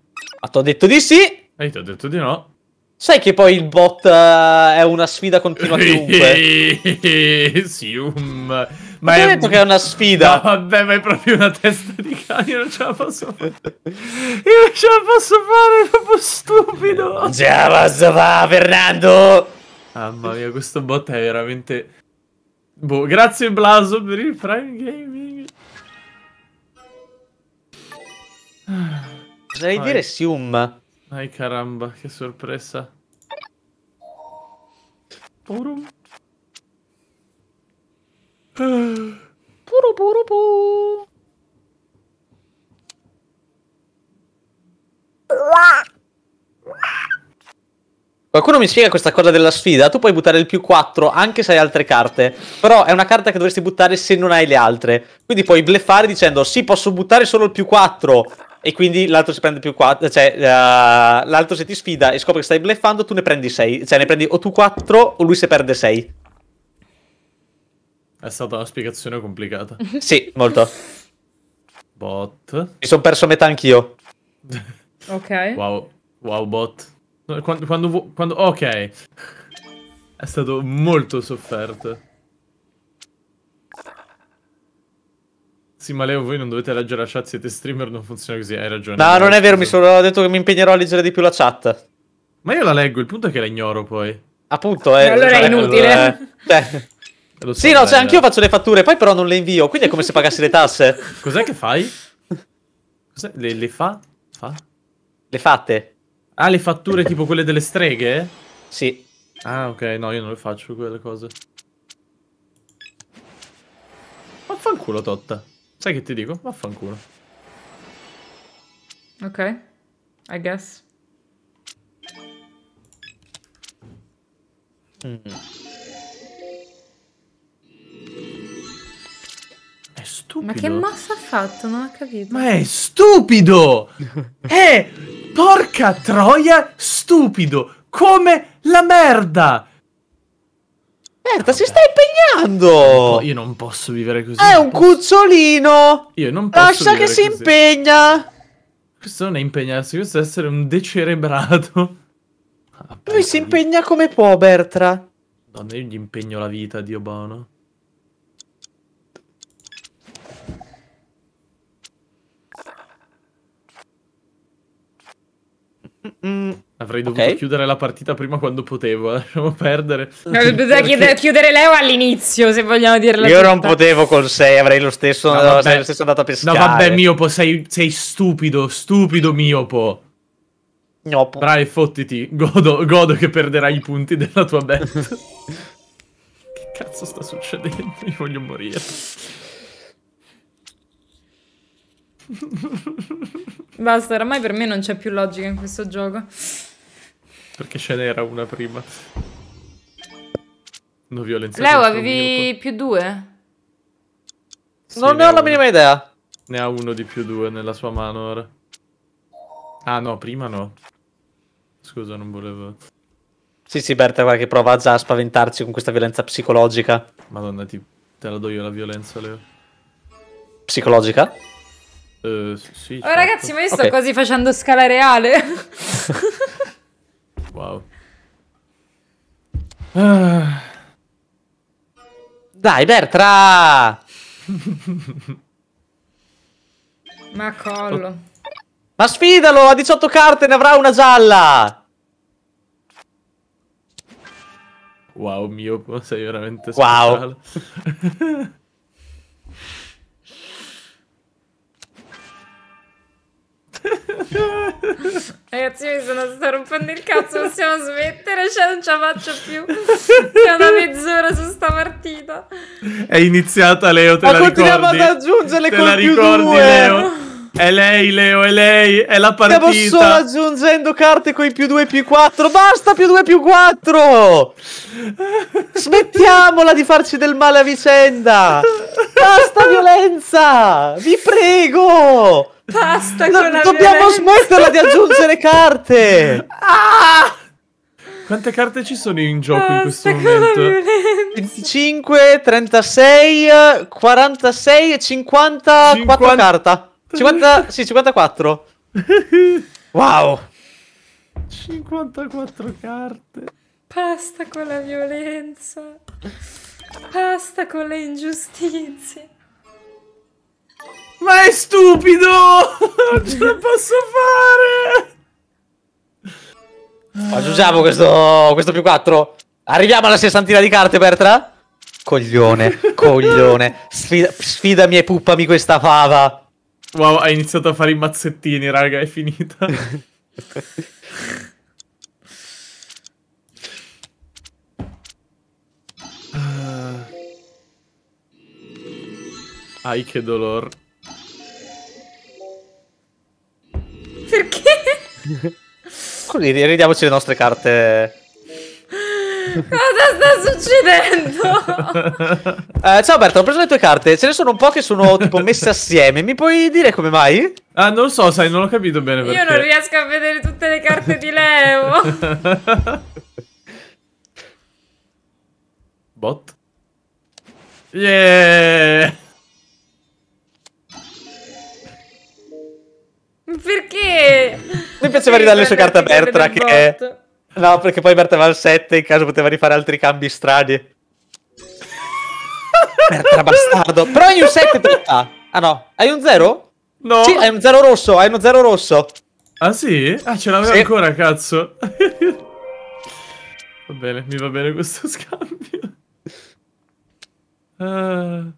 Ma ti ho detto di sì. E eh, io ti ho detto di no. Sai che poi il bot uh, è una sfida continua a chiunque. Sium. Ma è... detto che è una sfida. No, vabbè, ma è proprio una testa di cane. non ce la posso fare. Io non ce la posso fare. È proprio stupido. Non ce la posso fare, Fernando. Mamma mia, questo bot è veramente. Boh, grazie Blaso per il Prime Gaming. Potrei dire Sium. Ai caramba, che sorpresa. Porum. Puru puru pu. Qualcuno mi spiega questa cosa della sfida? Tu puoi buttare il più 4 anche se hai altre carte. Però è una carta che dovresti buttare se non hai le altre. Quindi puoi bleffare dicendo: Sì, posso buttare solo il più 4. E quindi l'altro si prende più 4. Cioè, uh, l'altro se ti sfida e scopre che stai bleffando, tu ne prendi 6. Cioè, ne prendi o tu 4 o lui se perde 6. È stata una spiegazione complicata. sì, molto. Bot. Mi sono perso metà anch'io. ok. Wow, wow bot. Quando, quando, quando, ok. È stato molto sofferto. Sì, ma Leo, voi non dovete leggere la chat, siete streamer, non funziona così, hai ragione. No, non è vero, mi sono detto che mi impegnerò a leggere di più la chat. Ma io la leggo, il punto è che la ignoro poi. Appunto, eh. Allora è cioè, inutile. eh. Lo sì, no, cioè, anch'io faccio le fatture, poi però non le invio, quindi è come se pagassi le tasse. Cos'è che fai? Cos'è? Le, le fa? fa? Le fatte. Ah, le fatture tipo quelle delle streghe? Sì. Ah, ok, no, io non le faccio quelle cose. Vaffanculo, Totta. Sai che ti dico? Vaffanculo. Ok, I guess. Mm. È stupido. Ma che mossa ha fatto? Non ho capito. Ma è stupido! è eh, porca troia stupido! Come la merda! Merda, si sta impegnando! Ecco, io non posso vivere così. È un cucciolino! Io non posso Lascia che così. si impegna! Questo non è impegnarsi, questo è essere un decerebrato. Lui si impegna come può, Bertra. Donna, io gli impegno la vita, Dio Bono. Mm. Avrei dovuto okay. chiudere la partita prima quando potevo, eh, lasciamo perdere. No, bisogna chiudere, chiudere Leo all'inizio, se vogliamo dirlo. Io tutta. non potevo col 6, avrei lo stesso, no, vabbè, lo stesso andato a pescare. No vabbè, miopo, sei, sei stupido, stupido miopo. Miopo. Bravi, fottiti, godo, godo che perderai i punti della tua bet. che cazzo sta succedendo? Io voglio morire. Basta, oramai per me non c'è più logica in questo gioco. Perché ce n'era una prima. Non violenza. Leo, avevi più due? Sì, non ne ho la minima idea. Ne ha uno di più due nella sua mano ora. Ah no, prima no. Scusa, non volevo... Sì, sì, Berta guarda che prova già a spaventarsi con questa violenza psicologica. Madonna, ti... te la do io la violenza, Leo. Psicologica? Eh, sì, oh, certo. ragazzi, ma io okay. sto quasi facendo scala reale. wow. Ah. Dai, Bertra! ma collo. Ma sfidalo, ha 18 carte, ne avrà una gialla! Wow, mio, sei veramente speciale. Wow. Ragazzi, eh, mi sono, sto rompendo il cazzo. Possiamo smettere? Cioè, non ce la faccio più. C'è una mezz'ora su sta partita. È iniziata, Leo. Te Ma la continuiamo ricordi? ad aggiungere con la ricordi, due. Leo? È lei, Leo, è lei, è la partita. Stiamo solo aggiungendo carte con i più 2 più 4. Basta più 2 più 4. Smettiamola di farci del male a vicenda. Basta violenza. Vi prego. Basta no, con la Dobbiamo violenza. smetterla di aggiungere carte! Ah! Quante carte ci sono in gioco Basta in questo momento? 25, 36, 46, 54 50... carta. 50, sì, 54. wow! 54 carte. Basta con la violenza. Basta con le ingiustizie. Ma è stupido! Non ce la posso fare! Aggiungiamo questo, questo più 4. Arriviamo alla sessantina di carte, Bertra. Coglione, coglione. Sfida, sfidami e puppami questa fava. Wow, hai iniziato a fare i mazzettini, raga, è finita. Ah, ai che dolore. Perché? Così ridiamoci le nostre carte. Cosa sta succedendo? eh, ciao Berto, ho preso le tue carte. Ce ne sono un po' che sono tipo messe assieme. Mi puoi dire come mai? Ah, non lo so, sai, non ho capito bene perché. Io non riesco a vedere tutte le carte di Leo. Bot. Yeah! Perché? Mi piaceva ridare le sue carte a Bertra che... È... No, perché poi Bertra aveva il 7 in caso poteva rifare altri cambi strani. Bertra bastardo. Però hai un 7 tutta. Ah no, hai un 0? No. Sì, hai un 0 rosso, hai uno 0 rosso. Ah sì? Ah, ce l'aveva sì. ancora, cazzo. va bene, mi va bene questo scambio. Uh...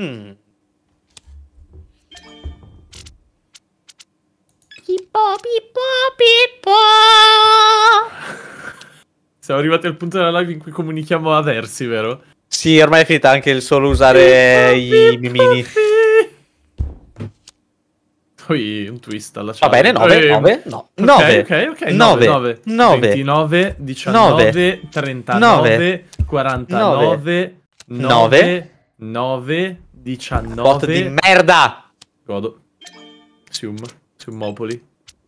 Hmm. Pippo, Pippo, Pippo. Siamo arrivati al punto della live in cui comunichiamo a versi, vero? Sì, ormai è finita anche il solo usare Pippo, i mimini. Poi un twist alla chat. Va bene, 9, 9, eh, no. 9, ok, ok, 9, 9, 9 29, 19, 9, 39, 49, 9, 9, 19. Bot di merda! Godo. Sium, Siumopoli.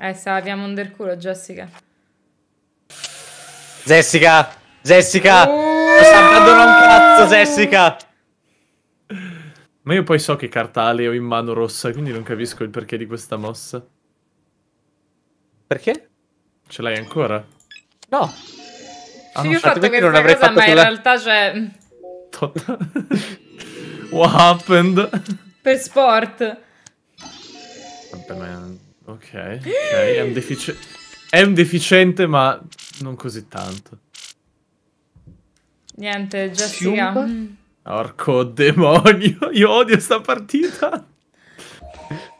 Eh, salviamo un del culo, Jessica. Jessica! Jessica! Oh! Sta andando un cazzo, Jessica! Ma io poi so che cartale ho in mano rossa, quindi non capisco il perché di questa mossa. Perché? Ce l'hai ancora? No! Ah, sì, io ho fatto questa non avrei cosa, fatto ma in realtà c'è... Cioè... What happened? Per sport. Vabbè, ma... Ok, ok, è un, defici è un deficiente ma non così tanto. Niente, Jessica. Siumpa? Mm. Orco demonio, io odio sta partita.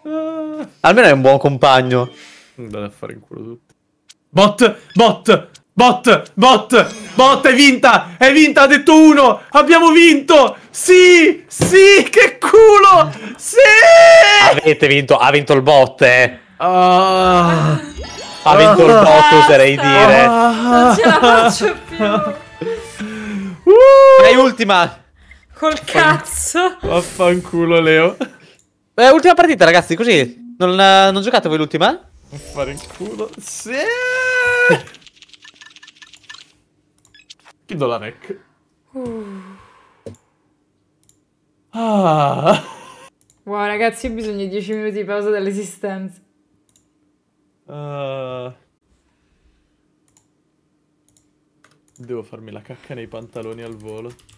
Ah. Almeno è un buon compagno. Andate a fare in culo tutti. Bot, bot, bot, bot, bot, è vinta, è vinta, ha detto uno, abbiamo vinto, sì, sì, che culo, sì! Avete vinto, ha vinto il bot, eh. Ah, avendo il botto oserei dire. Non ce la faccio più. Uh, Dai, ultima. Col cazzo. Vaffanculo, Leo. Eh, ultima partita, ragazzi, così. Non, eh, non giocate voi l'ultima? Fare il culo. Sì. Chiudo la rec. Uh. Ah. Wow, ragazzi, ho bisogno di 10 minuti di pausa dall'esistenza. Eh, devo farmi la cacca nei pantaloni al volo.